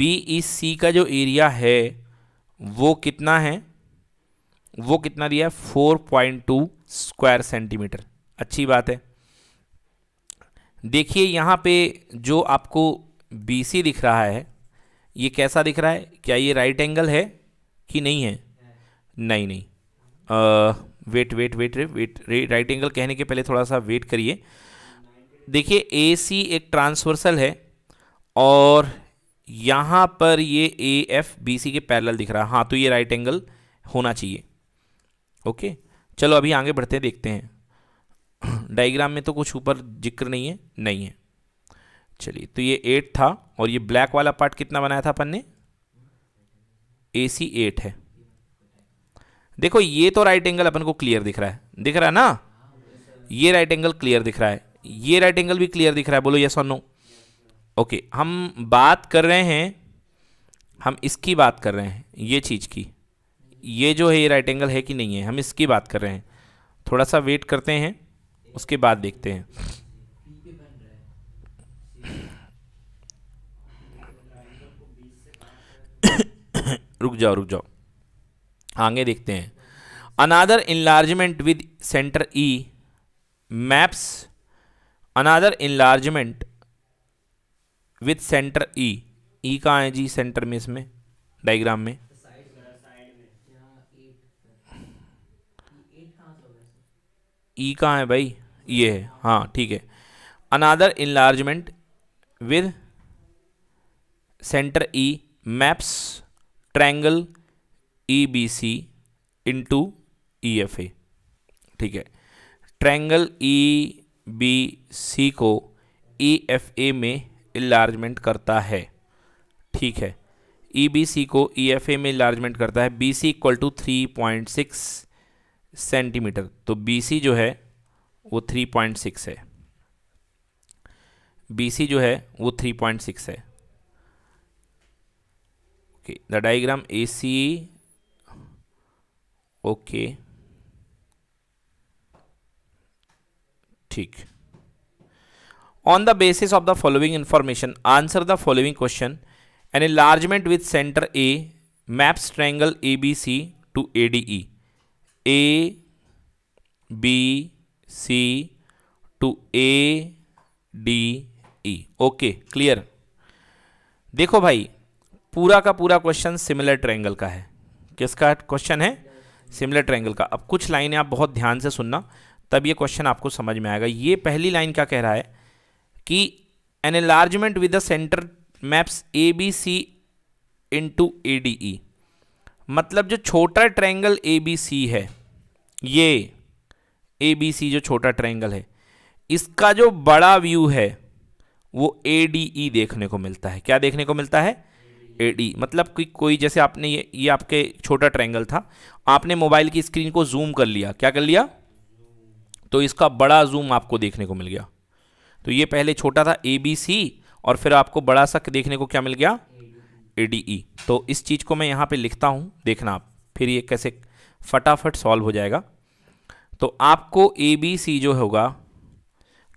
बी ई सी का जो एरिया है वो कितना है वो कितना दिया है four point two square centimetre अच्छी बात है देखिए यहाँ पे जो आपको बी सी दिख रहा है ये कैसा दिख रहा है क्या ये राइट एंगल है कि नहीं है नहीं नहीं wait wait wait wait wait right angle कहने के पहले थोड़ा सा वेट करिए देखिए ए सी एक ट्रांसवर्सल है और यहाँ पर ये ए एफ बी सी के पैरेलल दिख रहा है हाँ तो ये राइट एंगल होना चाहिए ओके चलो अभी आगे बढ़ते हैं देखते हैं डायग्राम में तो कुछ ऊपर जिक्र नहीं है नहीं है चलिए तो ये एट था और ये ब्लैक वाला पार्ट कितना बनाया था अपन ने ए सी एट है देखो ये तो राइट एंगल अपन को क्लियर दिख रहा है दिख रहा है ना ये राइट एंगल क्लियर दिख रहा है ये राइट एंगल भी क्लियर दिख रहा है बोलो यस और नो ओके हम बात कर रहे हैं हम इसकी बात कर रहे हैं ये चीज़ की ये जो है ये राइट एंगल है कि नहीं है हम इसकी बात कर रहे हैं थोड़ा सा वेट करते हैं उसके बाद देखते हैं रुक जाओ रुक जाओ आगे देखते हैं another enlargement with centre E maps another enlargement with centre E E कहाँ है जी सेंटर में इसमें डायग्राम में ई e कहाँ है भाई ये है हाँ ठीक है another enlargement with centre E maps triangle E B C into E F A ठीक है ट्रैंगल ई बी सी को ई एफ ए में इलार्जमेंट करता है ठीक है ई बी सी को ई एफ ए में इलार्जमेंट करता है B C equal to three point six centimetre तो बी सी जो है वो थ्री पॉइंट सिक्स है बी सी जो है वो थ्री पॉइंट सिक्स है okay the diagram AC okay ठीक on the basis of the following information answer the following question an enlargement with center A maps triangle ABC to ADE A B C to A D E okay clear देखो भाई पूरा का पूरा question similar triangle का है किसका question है similar triangle का अब कुछ लाइनें आप बहुत ध्यान से सुनना तब ये क्वेश्चन आपको समझ में आएगा ये पहली लाइन क्या कह रहा है कि an enlargement with the centre maps A B C into A D E मतलब जो छोटा ट्रायंगल ए बी सी है ये ए बी सी जो छोटा ट्रायंगल है इसका जो बड़ा व्यू है वो ए डी ई देखने को मिलता है क्या देखने को मिलता है ए डी मतलब कि कोई जैसे आपने ये ये आपके छोटा ट्रैंगल था आपने मोबाइल की स्क्रीन को जूम कर लिया क्या कर लिया तो इसका बड़ा जूम आपको देखने को मिल गया तो ये पहले छोटा था ए बी सी और फिर आपको बड़ा सा देखने को क्या मिल गया ए डी ई तो इस चीज़ को मैं यहाँ पे लिखता हूँ देखना आप फिर ये कैसे फटाफट सॉल्व हो जाएगा तो आपको ए बी सी जो होगा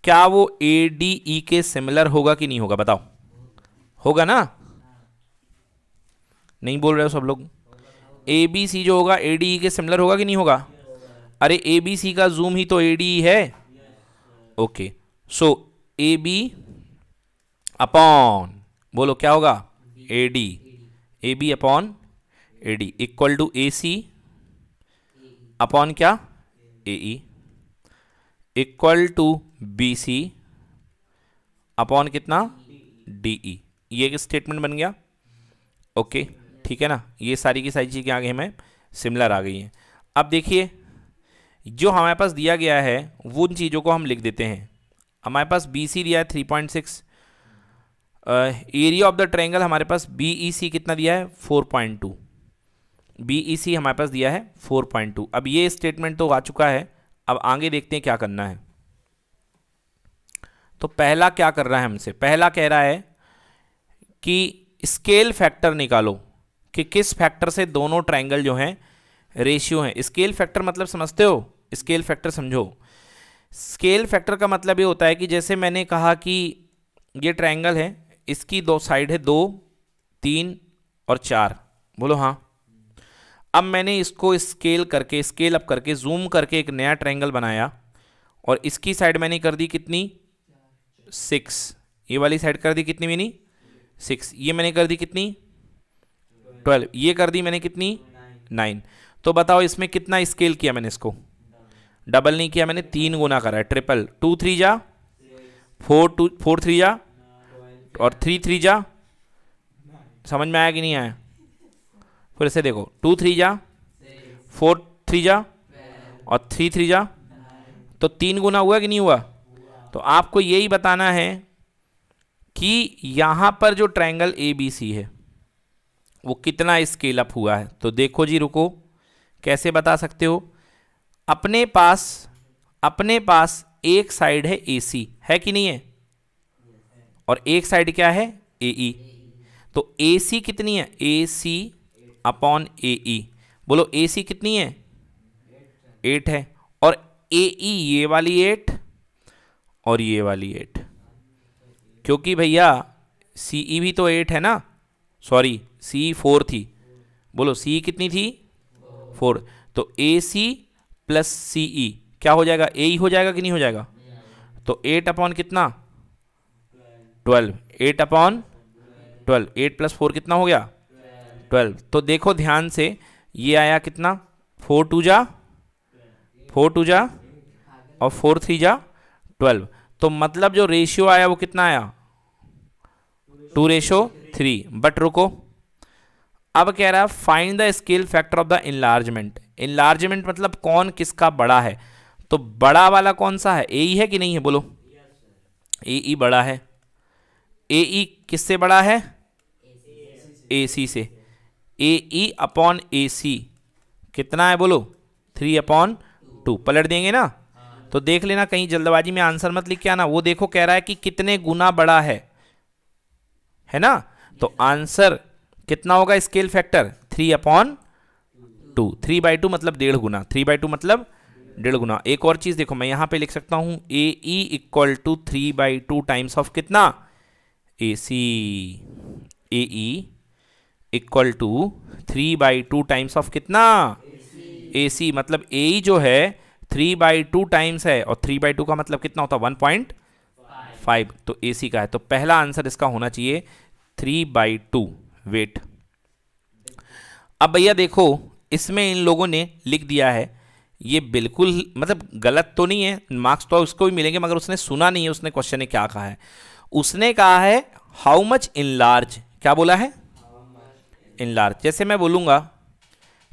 क्या वो ए डी ई के सिमिलर होगा कि नहीं होगा बताओ होगा ना नहीं बोल रहे हो सब लोग ए बी सी जो होगा ए डी ई के सिमिलर होगा कि नहीं होगा अरे ए बी सी का जूम ही तो ए डी ई है okay so A B upon बोलो क्या होगा A D A B upon A D equal to A C upon क्या A E equal to B C upon कितना डी ई e. ये एक स्टेटमेंट बन गया ओके okay. ठीक है ना ये सारी की सारी चीज़ें आगे हमें सिमिलर आ गई हैं अब देखिए जो हमारे पास दिया गया है वो उन चीज़ों को हम लिख देते हैं हमारे पास बी सी दिया है three point six area of the triangle हमारे पास बी ई सी कितना दिया है four point two B E C हमारे पास दिया है फोर पॉइंट टू अब ये स्टेटमेंट तो आ चुका है अब आगे देखते हैं क्या करना है तो पहला क्या कर रहा है हमसे पहला कह रहा है कि स्केल फैक्टर निकालो कि किस फैक्टर से दोनों ट्राइंगल जो हैं रेशियो हैं स्केल फैक्टर मतलब समझते हो स्केल फैक्टर समझो स्केल फैक्टर का मतलब ये होता है कि जैसे मैंने कहा कि ये ट्राइंगल है इसकी दो साइड है दो तीन और चार बोलो हाँ अब मैंने इसको स्केल करके स्केल अप करके जूम करके एक नया ट्राइंगल बनाया और इसकी साइड मैंने कर दी कितनी सिक्स ये वाली साइड कर दी कितनी मैंने सिक्स ये मैंने कर दी कितनी ट्वेल्व ये कर दी मैंने कितनी नाइन तो बताओ इसमें कितना स्केल किया मैंने इसको डबल नहीं किया मैंने तीन गुना करा है ट्रिपल टू थ्री जा फोर टू फोर थ्री जा और थ्री थ्री जा समझ में आया कि नहीं आया फिर से देखो टू थ्री जा फोर थ्री जा और थ्री थ्री जा तो तीन गुना हुआ कि नहीं हुआ तो आपको यही बताना है कि यहाँ पर जो ट्रायंगल ए बी सी है वो कितना स्केल अप हुआ है तो देखो जी रुको कैसे बता सकते हो अपने पास अपने पास एक साइड है ए सी है कि नहीं है और एक साइड क्या है ए ई e। तो ए सी कितनी है ए सी अपॉन ए ई बोलो ए सी कितनी है एट है और ए ई e ये वाली एट और ये वाली एट क्योंकि भैया सी ई e भी तो एट है ना सॉरी सी फोर थी बोलो सी कितनी थी फोर तो ए सी प्लस सी ई क्या हो जाएगा ए ही e हो जाएगा कि नहीं हो जाएगा तो एट अपॉन कितना twelve eight upon twelve eight plus four कितना हो गया ट्वेल्व तो देखो ध्यान से ये आया कितना फोर टू जा फोर टू जा और फोर थ्री जा ट्वेल्व तो मतलब जो रेशियो आया वो कितना आया टू रेशो थ्री बट रुको अब कह रहा है find the scale factor of the enlargement enlargement मतलब कौन किसका बड़ा है तो बड़ा वाला कौन सा है ए ई e है कि नहीं है बोलो ए ई e बड़ा है ए ई e किससे बड़ा है ए सी से ए ई अपॉन ए सी कितना है बोलो थ्री अपॉन टू पलट देंगे ना तो देख लेना कहीं जल्दबाजी में आंसर मत लिख के आना वो देखो कह रहा है कि कितने गुना बड़ा है है ना तो आंसर कितना होगा scale factor three upon two three by two मतलब डेढ़ गुना थ्री बाई टू मतलब डेढ़ गुना एक और चीज़ देखो मैं यहां पे लिख सकता हूं A E equal to three by two times of कितना A C A E equal to three by two times of कितना ए सी मतलब ए ई जो है थ्री बाई टू टाइम्स है और थ्री बाई टू का मतलब कितना होता है वन पॉइंट फाइव तो ए सी का है तो पहला आंसर इसका होना चाहिए थ्री बाई टू वेट अब भैया देखो इसमें इन लोगों ने लिख दिया है ये बिल्कुल मतलब गलत तो नहीं है मार्क्स तो उसको भी मिलेंगे मगर उसने सुना नहीं है उसने क्वेश्चन ने क्या कहा है उसने कहा है हाउ मच इन लार्ज क्या बोला है इन लार्ज जैसे मैं बोलूँगा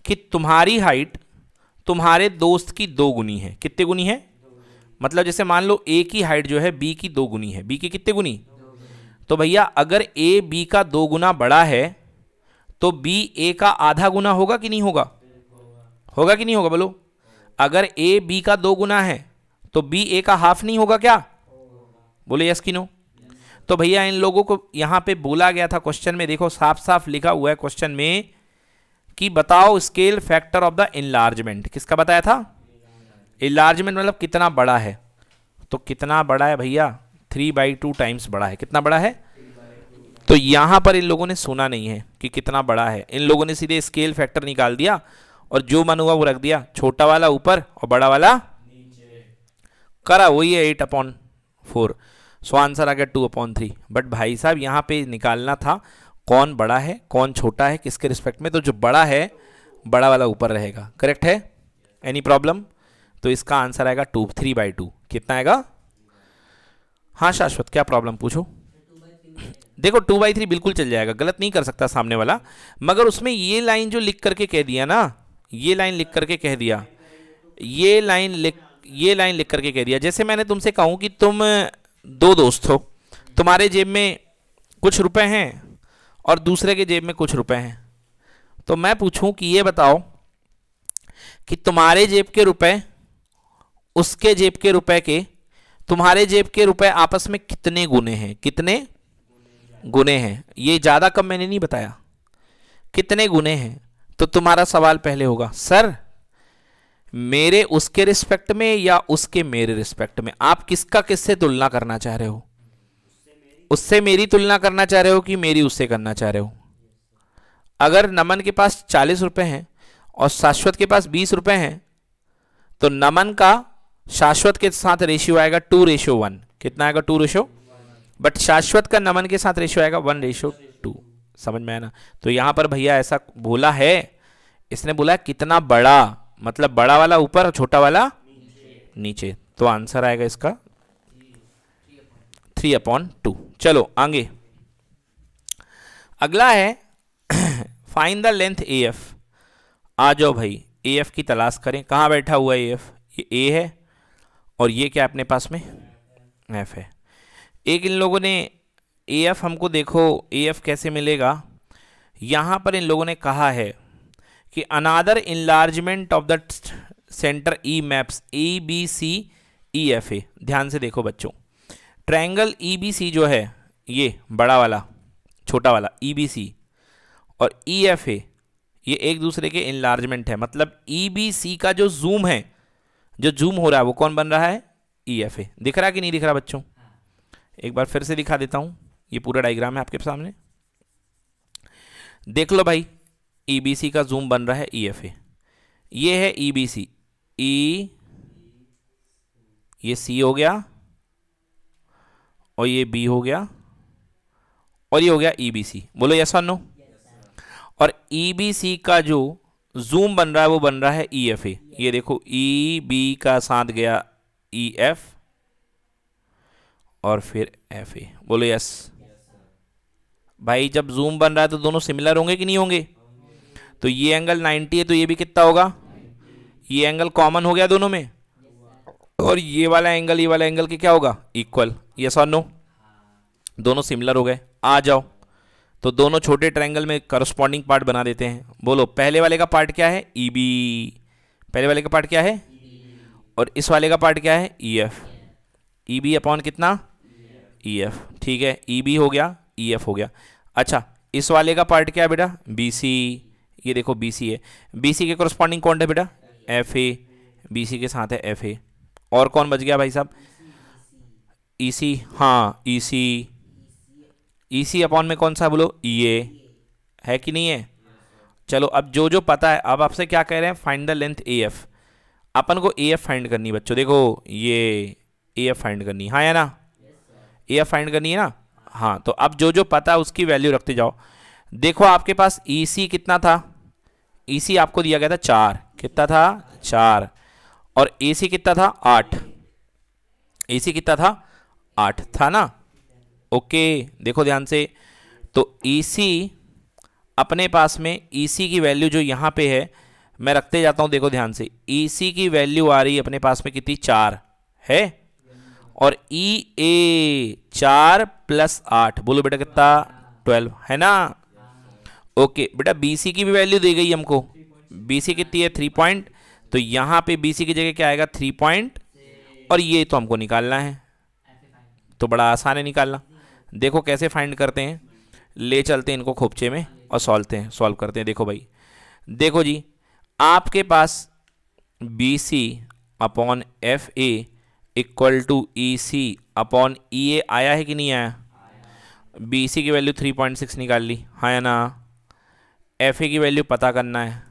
कि तुम्हारी हाइट तुम्हारे दोस्त की दो गुनी है कितने गुनी है मतलब जैसे मान लो ए की हाइट जो है बी की दो गुनी है बी की कितने गुनी तो भैया अगर ए बी का दो गुना बड़ा है तो बी ए का आधा गुना होगा कि नहीं होगा होगा कि नहीं होगा बोलो अगर ए बी का दो गुना है तो बी ए का हाफ नहीं होगा क्या बोले यस कि नो तो भैया इन लोगों को यहां पे बोला गया था क्वेश्चन में देखो साफ साफ लिखा हुआ है क्वेश्चन में कि बताओ scale factor of the enlargement किसका बताया था इनलार्जमेंट मतलब कितना बड़ा है तो कितना बड़ा है भैया थ्री बाई टू टाइम्स बड़ा है कितना बड़ा है तो यहाँ पर इन लोगों ने सुना नहीं है कि कितना बड़ा है इन लोगों ने सीधे स्केल फैक्टर निकाल दिया और जो मन हुआ वो रख दिया छोटा वाला ऊपर और बड़ा वाला करा वही है eight upon four so answer आ गया टू अपॉन थ्री बट भाई साहब यहाँ पे निकालना था कौन बड़ा है कौन छोटा है किसके रिस्पेक्ट में तो जो बड़ा है बड़ा वाला ऊपर रहेगा करेक्ट है एनी प्रॉब्लम तो इसका आंसर आएगा टू थ्री बाई टू कितना आएगा हाँ शाश्वत क्या प्रॉब्लम पूछो देखो टू बाई थ्री बिल्कुल चल जाएगा गलत नहीं कर सकता सामने वाला मगर उसमें ये लाइन जो लिख करके कह दिया ना ये लाइन लिख करके कह दिया ये लाइन लिख ये लाइन लिख करके कह दिया जैसे मैंने तुमसे कहूँ कि तुम दो दोस्त हो तुम्हारे जेब में कुछ रुपए हैं और दूसरे के जेब में कुछ रुपए हैं तो मैं पूछूं कि ये बताओ कि तुम्हारे जेब के रुपए उसके जेब के रुपए के तुम्हारे जेब के रुपए आपस में कितने गुने हैं कितने गुने हैं ये ज़्यादा कम मैंने नहीं बताया कितने गुने हैं तो तुम्हारा सवाल पहले होगा सर मेरे उसके रिस्पेक्ट में या उसके मेरे रिस्पेक्ट में आप किसका किससे तुलना करना चाह रहे हो उससे मेरी तुलना करना चाह रहे हो कि मेरी उससे करना चाह रहे हो अगर नमन के पास चालीस रुपए हैं और शाश्वत के पास बीस रुपए हैं तो नमन का शाश्वत के साथ रेशियो आएगा टू रेशियो वन कितना आएगा टू रेशियो बट शाश्वत का नमन के साथ रेशियो आएगा वन रेशियो टू समझ में आया ना तो यहां पर भैया ऐसा बोला है इसने बोला कितना बड़ा मतलब बड़ा वाला ऊपर और छोटा वाला नीचे तो आंसर आएगा इसका थ्री अपॉन टू चलो आगे अगला है find the length A F आ जाओ भाई ए एफ की तलाश करें कहाँ बैठा हुआ ए एफ ये ए है और ये क्या अपने पास में एफ है एक इन लोगों ने ए एफ हमको देखो ए एफ कैसे मिलेगा यहाँ पर इन लोगों ने कहा है कि another enlargement of the centre E maps A B C E F A ध्यान से देखो बच्चों ट्रायंगल ई बी सी जो है ये बड़ा वाला छोटा वाला ई बी सी और ई एफ ए ये एक दूसरे के इन्लार्जमेंट है मतलब ई बी सी का जो जूम है जो जूम हो रहा है वो कौन बन रहा है ई एफ ए दिख रहा कि नहीं दिख रहा बच्चों एक बार फिर से दिखा देता हूँ ये पूरा डायग्राम है आपके सामने देख लो भाई ई बी सी का जूम बन रहा है ई एफ ए ये है ई बी सी ई ये सी हो गया और ये बी हो गया और ये हो गया ई बी सी बोलो यस और नो और ई बी सी का जो जूम बन रहा है वो बन रहा है ई एफ ए ये देखो ई e, बी का साथ गया ई e एफ और फिर एफ ए बोलो यस भाई जब जूम बन रहा है तो दोनों सिमिलर होंगे कि नहीं होंगे तो ये एंगल 90 है तो ये भी कितना होगा ये एंगल कॉमन हो गया दोनों में और ये वाला एंगल ये वाला एंगल के क्या होगा इक्वल यस और नो दोनों सिमिलर हो गए आ जाओ तो दोनों छोटे ट्रायंगल में करस्पॉन्डिंग पार्ट बना देते हैं बोलो पहले वाले का पार्ट क्या है ई e बी पहले वाले का पार्ट क्या है और इस वाले का पार्ट क्या है E F E B upon कितना ई e एफ e ठीक है ई बी हो गया ई एफ हो गया अच्छा इस वाले का पार्ट क्या है बेटा बी सी ये देखो बी सी है बी सी के कॉरस्पॉन्डिंग कौन है बेटा एफ ए बी सी के साथ है एफ ए और कौन बच गया भाई साहब ई सी हाँ ई सी ई सी अपॉन में कौन सा बोलो ये e है कि नहीं है चलो अब जो जो पता है अब आपसे क्या कह रहे हैं find the length A F अपन को ए एफ फाइंड करनी है बच्चों देखो ये ए एफ फाइंड करनी हाँ या ना ए एफ फाइंड करनी है ना हाँ तो अब जो जो पता है उसकी वैल्यू रखते जाओ देखो आपके पास ई e सी कितना था ई e सी आपको दिया गया था चार कितना था चार और ए सी कितना था आठ ए सी कितना था आठ था ना ओके देखो ध्यान से तो ई e अपने पास में ई e की वैल्यू जो यहाँ पे है मैं रखते जाता हूँ देखो ध्यान से ई e की वैल्यू आ रही है अपने पास में कितनी चार है और ई ए चार प्लस आठ बोलो बेटा कितना ट्वेल्व है ना ओके बेटा बी सी की भी वैल्यू दी गई हमको बी सी कितनी है थ्री पॉइंट तो यहाँ पे बी सी की जगह क्या आएगा थ्री पॉइंट और ये तो हमको निकालना है तो बड़ा आसान है निकालना देखो कैसे फाइंड करते हैं ले चलते हैं इनको खोपचे में और सॉल्वते हैं सॉल्व करते हैं देखो भाई देखो जी आपके पास B C upon F A equal to E C upon E A आया है कि नहीं आया बी सी की वैल्यू थ्री पॉइंट सिक्स निकाल ली हाँ या ना एफ ए की वैल्यू पता करना है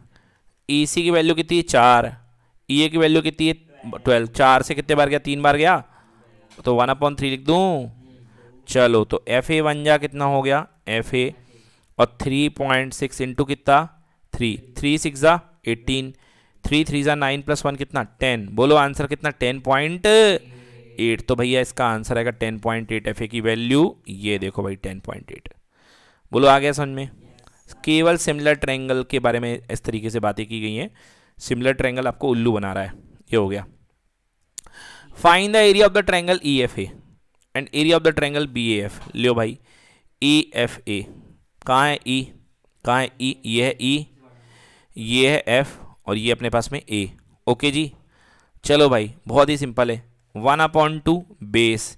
ई e सी की वैल्यू कितनी है चार ई e ए की वैल्यू कितनी है ट्वेल्व चार से कितने बार गया तीन बार गया तो वन अपॉन थ्री लिख दूँ चलो तो एफ ए वन जा कितना हो गया एफ ए और थ्री पॉइंट सिक्स इंटू कितना थ्री थ्री सिक्स जा एटीन थ्री थ्री जा नाइन प्लस वन कितना टेन बोलो आंसर कितना टेन पॉइंट एट तो भैया इसका आंसर आएगा ten point eight F A की वैल्यू ये देखो भाई टेन पॉइंट एट बोलो आ गया समझ में केवल सिमिलर ट्रायंगल के बारे में इस तरीके से बातें की गई हैं सिमिलर ट्रायंगल आपको उल्लू बना रहा है ये हो गया find the area of the triangle E F A and area of the triangle B A F लियो भाई ई एफ ए कहाँ है ई e? कहाँ है ई e? ये है ई e, ये है एफ और ये अपने पास में ए ओके जी चलो भाई बहुत ही सिंपल है one upon two base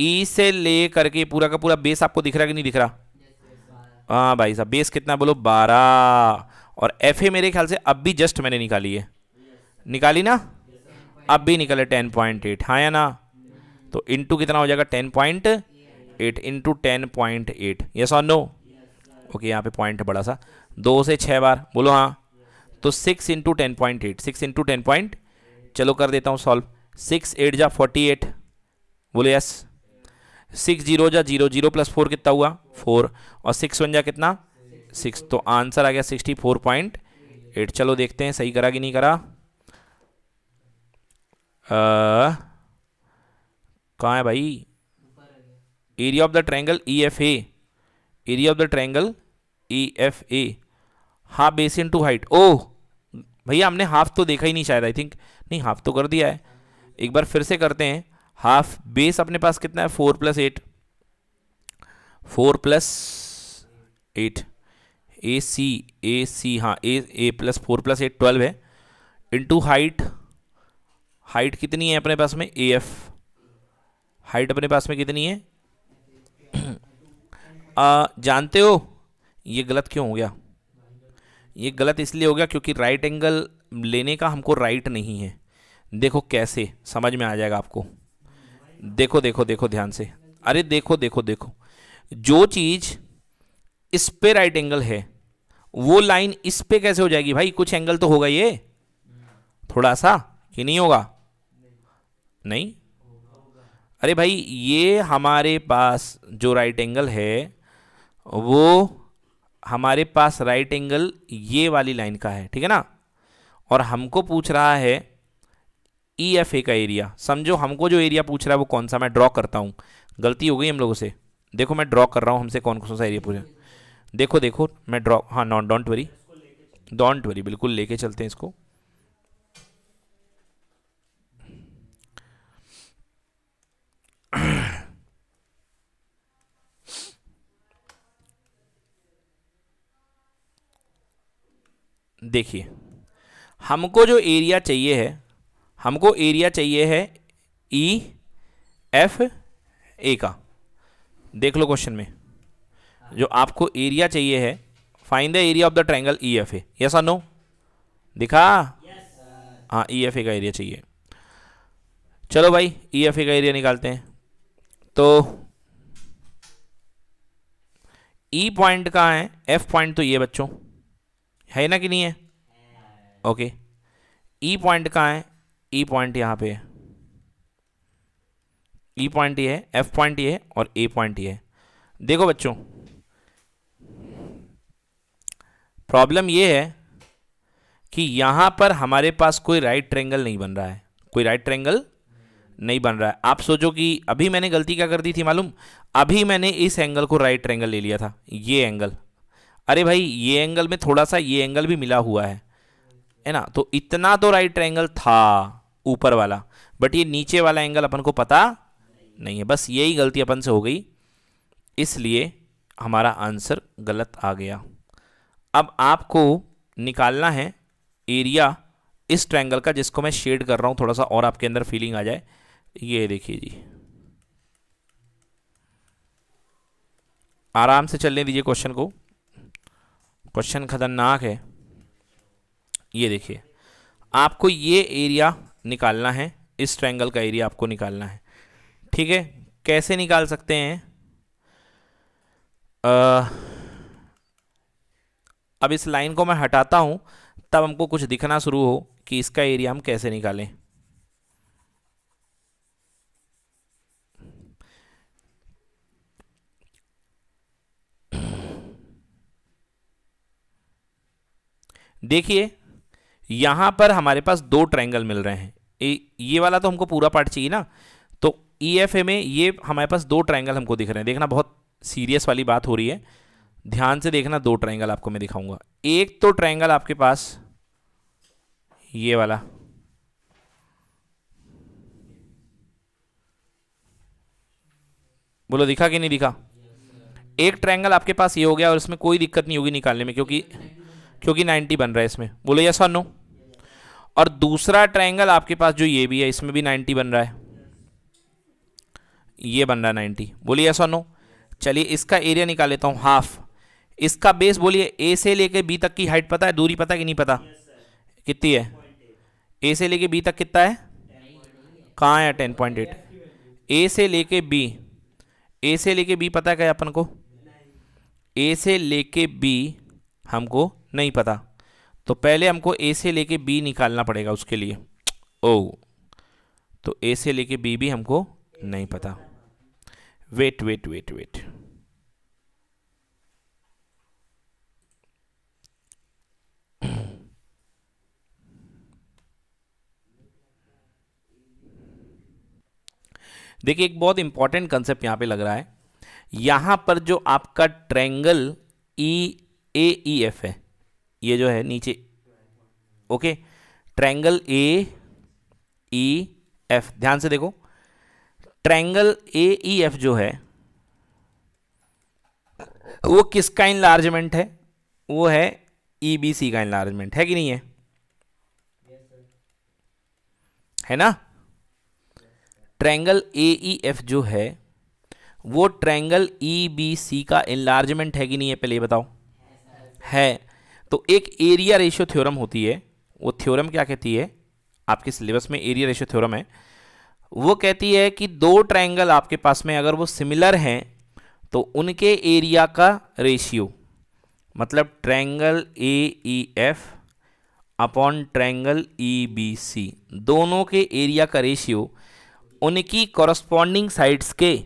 E से ले करके पूरा का पूरा बेस आपको दिख रहा कि नहीं दिख रहा हाँ भाई साहब बेस कितना बोलो बारह और एफ ए मेरे ख्याल से अब भी जस्ट मैंने निकाली है निकाली ना अब भी निकले टेन पॉइंट एट हाँ या ना तो इंटू कितना हो जाएगा ten point eight into ten point eight yes और नो ओके यहाँ पे पॉइंट बड़ा सा दो से छः बार बोलो हाँ तो six into ten point eight six into ten point चलो कर देता हूँ सॉल्व सिक्स एट जा फोर्टी एट बोलो यस सिक्स जीरो जा जीरो जीरो प्लस फोर कितना हुआ फोर और सिक्स वन जा कितना सिक्स तो आंसर आ गया सिक्सटी फोर पॉइंट एट चलो देखते हैं सही करा कि नहीं करा आ, कहाँ है भाई area of the triangle E F A area of the triangle E F A half base in to height ओह भैया हमने हाफ तो देखा ही नहीं शायद आई थिंक नहीं हाफ तो कर दिया है एक बार फिर से करते हैं हाफ बेस अपने पास कितना है four plus eight four plus eight A C A C हाँ A A plus four plus eight twelve है इनटू हाइट हाइट कितनी है अपने पास में ए एफ हाइट अपने पास में कितनी है आ, जानते हो ये गलत क्यों हो गया ये गलत इसलिए हो गया क्योंकि राइट एंगल लेने का हमको राइट नहीं है देखो कैसे समझ में आ जाएगा आपको देखो देखो देखो ध्यान से अरे देखो देखो देखो जो चीज़ इस पे राइट एंगल है वो लाइन इस पे कैसे हो जाएगी भाई कुछ एंगल तो होगा ये थोड़ा सा कि नहीं होगा नहीं अरे भाई ये हमारे पास जो राइट एंगल है वो हमारे पास राइट एंगल ये वाली लाइन का है ठीक है ना और हमको पूछ रहा है ई एफ ए का एरिया समझो हमको जो एरिया पूछ रहा है वो कौन सा मैं ड्रॉ करता हूँ गलती हो गई हम लोगों से देखो मैं ड्रॉ कर रहा हूँ हमसे कौन कौन सा एरिया पूछा देखो देखो मैं ड्रॉ हाँ not don't worry don't worry बिल्कुल लेके चलते हैं इसको देखिए हमको जो एरिया चाहिए है हमको एरिया चाहिए है ई एफ ए का देख लो क्वेश्चन में जो आपको एरिया चाहिए है find the area of the triangle E F A yes no दिखा हाँ ई एफ ए का एरिया चाहिए चलो भाई ई एफ ए का एरिया निकालते हैं तो ई e पॉइंट कहाँ है एफ पॉइंट तो ये बच्चों है ना कि नहीं है ओके ई पॉइंट कहाँ है ई e पॉइंट यहाँ पे है ई e पॉइंट ये है एफ पॉइंट ये है और ए पॉइंट ये है देखो बच्चों प्रॉब्लम ये है कि यहाँ पर हमारे पास कोई राइट ट्रेंगल नहीं बन रहा है कोई राइट ट्रेंगल नहीं बन रहा है आप सोचो कि अभी मैंने गलती क्या कर दी थी मालूम अभी मैंने इस एंगल को राइट ट्रेंगल ले लिया था ये एंगल अरे भाई ये एंगल में थोड़ा सा ये एंगल भी मिला हुआ है है ना तो इतना तो राइट एंगल था ऊपर वाला बट ये नीचे वाला एंगल अपन को पता नहीं है बस यही गलती अपन से हो गई इसलिए हमारा आंसर गलत आ गया अब आपको निकालना है एरिया इस ट्रायंगल का जिसको मैं शेड कर रहा हूँ थोड़ा सा और आपके अंदर फीलिंग आ जाए ये देखिए जी आराम से चलने दीजिए क्वेश्चन को क्वेश्चन ख़तरनाक है ये देखिए आपको ये एरिया निकालना है इस ट्रैंगल का एरिया आपको निकालना है ठीक है कैसे निकाल सकते हैं आ, अब इस लाइन को मैं हटाता हूँ तब हमको कुछ दिखना शुरू हो कि इसका एरिया हम कैसे निकालें देखिए यहाँ पर हमारे पास दो ट्रायंगल मिल रहे हैं ये वाला तो हमको पूरा पार्ट चाहिए ना तो ई एफ ए में ये हमारे पास दो ट्रायंगल हमको दिख रहे हैं देखना बहुत सीरियस वाली बात हो रही है ध्यान से देखना दो ट्रायंगल आपको मैं दिखाऊंगा एक तो ट्रायंगल आपके पास ये वाला बोलो दिखा कि नहीं दिखा एक ट्रायंगल आपके पास ये हो गया और इसमें कोई दिक्कत नहीं होगी निकालने में क्योंकि क्योंकि 90 बन रहा है इसमें बोलो यस और नो और दूसरा ट्रायंगल आपके पास जो ये भी है इसमें भी 90 बन रहा है ये बन रहा है 90 बोलिए यस और नो चलिए इसका एरिया निकाल लेता हूँ हाफ इसका बेस बोलिए ए से लेके बी तक की हाइट पता है दूरी पता है कि नहीं पता कितनी है ए से लेके बी तक कितना है कहाँ है टेन पॉइंट एट ए से लेके बी ए से लेके बी पता है क्या अपन को ए से लेके बी हमको नहीं पता तो पहले हमको ए से लेके बी निकालना पड़ेगा उसके लिए ओ तो ए से लेके बी भी हमको नहीं पता वेट वेट वेट वेट देखिए एक बहुत इंपॉर्टेंट कंसेप्ट यहां पे लग रहा है यहां पर जो आपका ट्रैंगल ई ए ई एफ है ये जो है नीचे okay triangle A E F ध्यान से देखो ट्रैंगल ए ई एफ जो है वो किसका इनलार्जमेंट है वो है ई बी सी का इनलार्जमेंट है कि नहीं है है ना ट्रैंगल ए ई एफ जो है वो ट्रैंगल ई बी सी का इनलार्जमेंट है कि नहीं है पहले बताओ है तो एक एरिया रेशियो थ्योरम होती है वो थ्योरम क्या कहती है आपके सिलेबस में एरिया रेशियो थ्योरम है वो कहती है कि दो ट्रायंगल आपके पास में अगर वो सिमिलर हैं तो उनके एरिया का रेशियो मतलब triangle A E F upon triangle E B C दोनों के एरिया का रेशियो उनकी कॉरस्पॉन्डिंग साइड्स के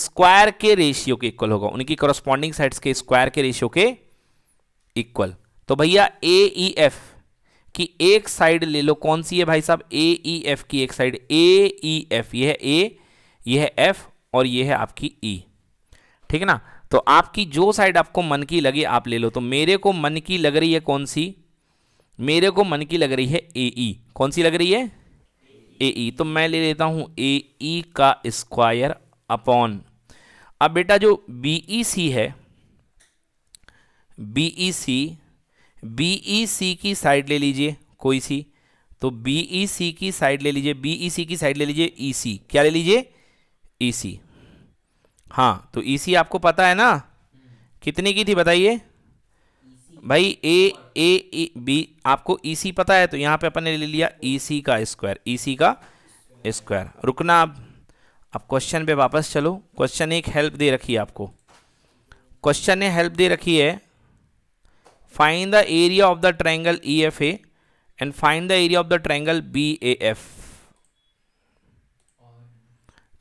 स्क्वायर के रेशियो के इक्वल होगा उनकी कॉरस्पॉन्डिंग साइड्स के स्क्वायर के रेशियो के इक्वल तो भैया ए ई एफ की एक साइड ले लो कौन सी है भाई साहब ए ई एफ की एक साइड ए ई एफ ये है ए ये है एफ और ये है आपकी ई e. ठीक है ना तो आपकी जो साइड आपको मन की लगे आप ले लो तो मेरे को मन की लग रही है कौन सी मेरे को मन की लग रही है ए ई e. कौन सी लग रही है ए ई e. तो मैं ले लेता हूं ए ई e का स्क्वायर अपॉन अब बेटा जो बी ई सी है B E C B E सी की साइड ले लीजिए कोई सी तो बी ई सी की साइड ले लीजिए बी ई सी की साइड ले लीजिए ई e सी क्या ले लीजिए ई e सी हाँ तो ई e सी आपको पता है ना कितने की थी बताइए भाई ए ए, बी आपको ई सी पता है तो यहाँ पे अपन ने ले लिया ई सी का स्क्वायर ई सी का स्क्वायर रुकना आप अब क्वेश्चन पे वापस चलो क्वेश्चन एक हेल्प दे रखी है आपको क्वेश्चन ने हेल्प दे रखी है find the area of the triangle EFA and find the area of the triangle BAF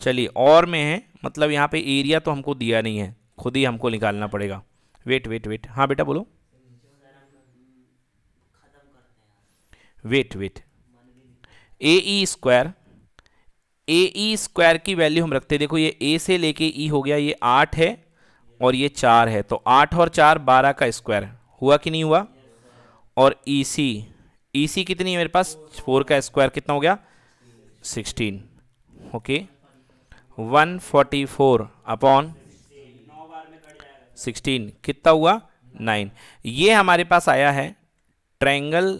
चलिए और में है मतलब यहाँ पे एरिया तो हमको दिया नहीं है खुद ही हमको निकालना पड़ेगा वेट वेट वेट हाँ बेटा बोलो wait wait A E square A E square की वैल्यू हम रखते हैं देखो ये ए से लेके ई e हो गया ये आठ है और ये चार है तो आठ और चार बारह का स्क्वायर है हुआ कि नहीं हुआ और ई सी ई सी कितनी है मेरे पास फोर का स्क्वायर कितना हो गया sixteen okay one forty four upon sixteen कितना हुआ नाइन ये हमारे पास आया है triangle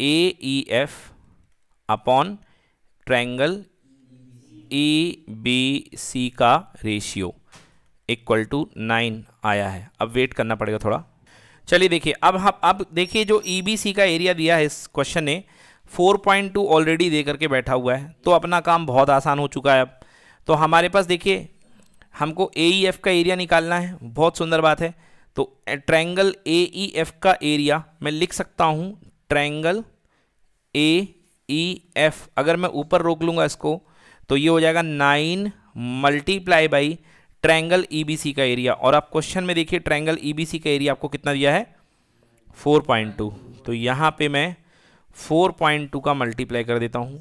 A E F upon triangle E B C का रेशियो इक्वल टू नाइन आया है अब वेट करना पड़ेगा थोड़ा चलिए देखिए अब हम अब देखिए जो ई e का एरिया दिया है इस क्वेश्चन ने 4.2 ऑलरेडी दे करके बैठा हुआ है तो अपना काम बहुत आसान हो चुका है अब तो हमारे पास देखिए हमको ए e का एरिया निकालना है बहुत सुंदर बात है तो ट्रैंगल ए e का एरिया मैं लिख सकता हूँ ट्रैंगल ए ई एफ अगर मैं ऊपर रोक लूँगा इसको तो ये हो जाएगा nine multiply by triangle E e का एरिया और आप क्वेश्चन में देखिए ट्रैंगल ई e का एरिया आपको कितना दिया है 4.2 तो यहाँ पे मैं 4.2 का मल्टीप्लाई कर देता हूँ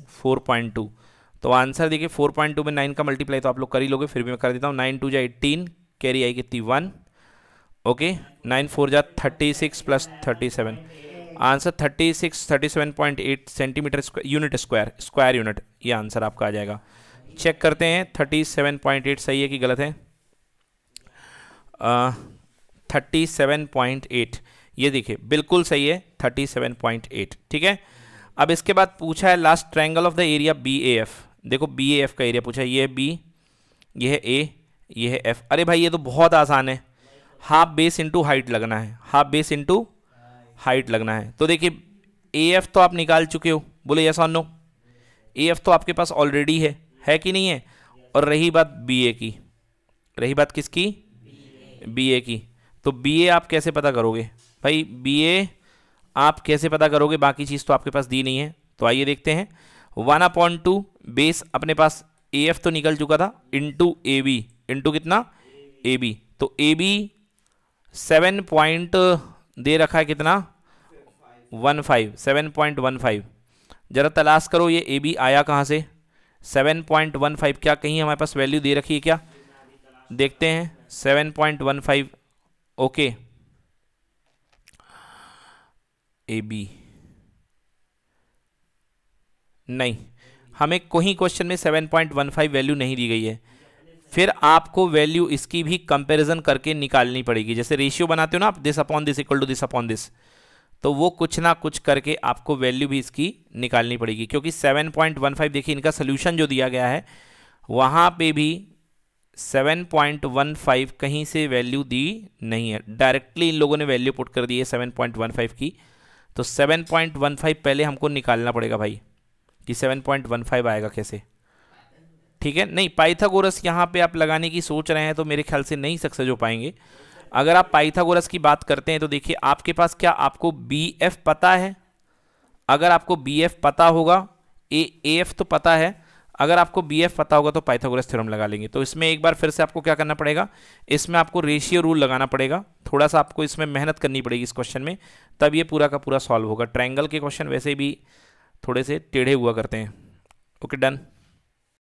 4.2 तो आंसर देखिए 4.2 में 9 का मल्टीप्लाई तो आप लोग कर ही लोगे फिर भी मैं कर देता हूँ नाइन टू जा एट्टीन कैरी आई कितनी वन ओके नाइन फोर जा thirty six plus thirty seven answer thirty six thirty seven point eight centimeter unit square square unit ये आंसर आपका आ जाएगा चेक करते हैं थर्टी सेवन पॉइंट एट सही है कि गलत है थर्टी सेवन पॉइंट एट ये देखिए बिल्कुल सही है थर्टी सेवन पॉइंट एट ठीक है अब इसके बाद पूछा है last triangle of the area B A F देखो बी ए एफ का एरिया पूछा है ये बी ये है ए ये है एफ अरे भाई ये तो बहुत आसान है हाफ बेस इंटू हाइट लगना है हाफ बेस इंटू हाइट लगना है तो देखिए ए एफ तो आप निकाल चुके हो बोले यस और नो ए एफ तो आपके पास ऑलरेडी है है कि नहीं है और रही बात बी ए की रही बात किसकी बीए की तो बीए आप कैसे पता करोगे भाई बीए आप कैसे पता करोगे बाकी चीज़ तो आपके पास दी नहीं है तो आइए देखते हैं वन अपॉइंट टू बेस अपने पास ए एफ तो निकल चुका था इंटू ए बी इंटू कितना ए बी तो ए बी सेवन पॉइंट दे रखा है कितना one five seven point one five ज़रा तलाश करो ये ए बी आया कहाँ से सेवन पॉइंट वन फाइव क्या कहीं हमारे पास वैल्यू दे रखी है क्या देखते हैं seven point one five okay A B नहीं हमें कोई क्वेश्चन में seven point one five value नहीं दी गई है फिर आपको वैल्यू इसकी भी कंपैरिजन करके निकालनी पड़ेगी जैसे रेशियो बनाते हो ना आप this upon this equal to this upon this तो वो कुछ ना कुछ करके आपको वैल्यू भी इसकी निकालनी पड़ेगी क्योंकि 7.15 देखिए इनका सोल्यूशन जो दिया गया है वहाँ पे भी सेवन पॉइंट वन फाइव कहीं से वैल्यू दी नहीं है डायरेक्टली इन लोगों ने वैल्यू पुट कर दी है सेवन पॉइंट वन फाइव की तो सेवन पॉइंट वन फाइव पहले हमको निकालना पड़ेगा भाई कि सेवन पॉइंट वन फाइव आएगा कैसे ठीक है नहीं पाइथागोरस यहाँ पे आप लगाने की सोच रहे हैं तो मेरे ख्याल से नहीं सक्सेस हो पाएंगे अगर आप पाइथागोरस की बात करते हैं तो देखिए आपके पास क्या आपको बी एफ पता है अगर आपको बी एफ पता होगा ए एफ तो पता है अगर आपको बी एफ पता होगा तो पाइथागोरस थ्योरम लगा लेंगे तो इसमें एक बार फिर से आपको क्या करना पड़ेगा इसमें आपको रेशियो रूल लगाना पड़ेगा थोड़ा सा आपको इसमें मेहनत करनी पड़ेगी इस क्वेश्चन में तब ये पूरा का पूरा सॉल्व होगा ट्रायंगल के क्वेश्चन वैसे भी थोड़े से टेढ़े हुआ करते हैं ओके डन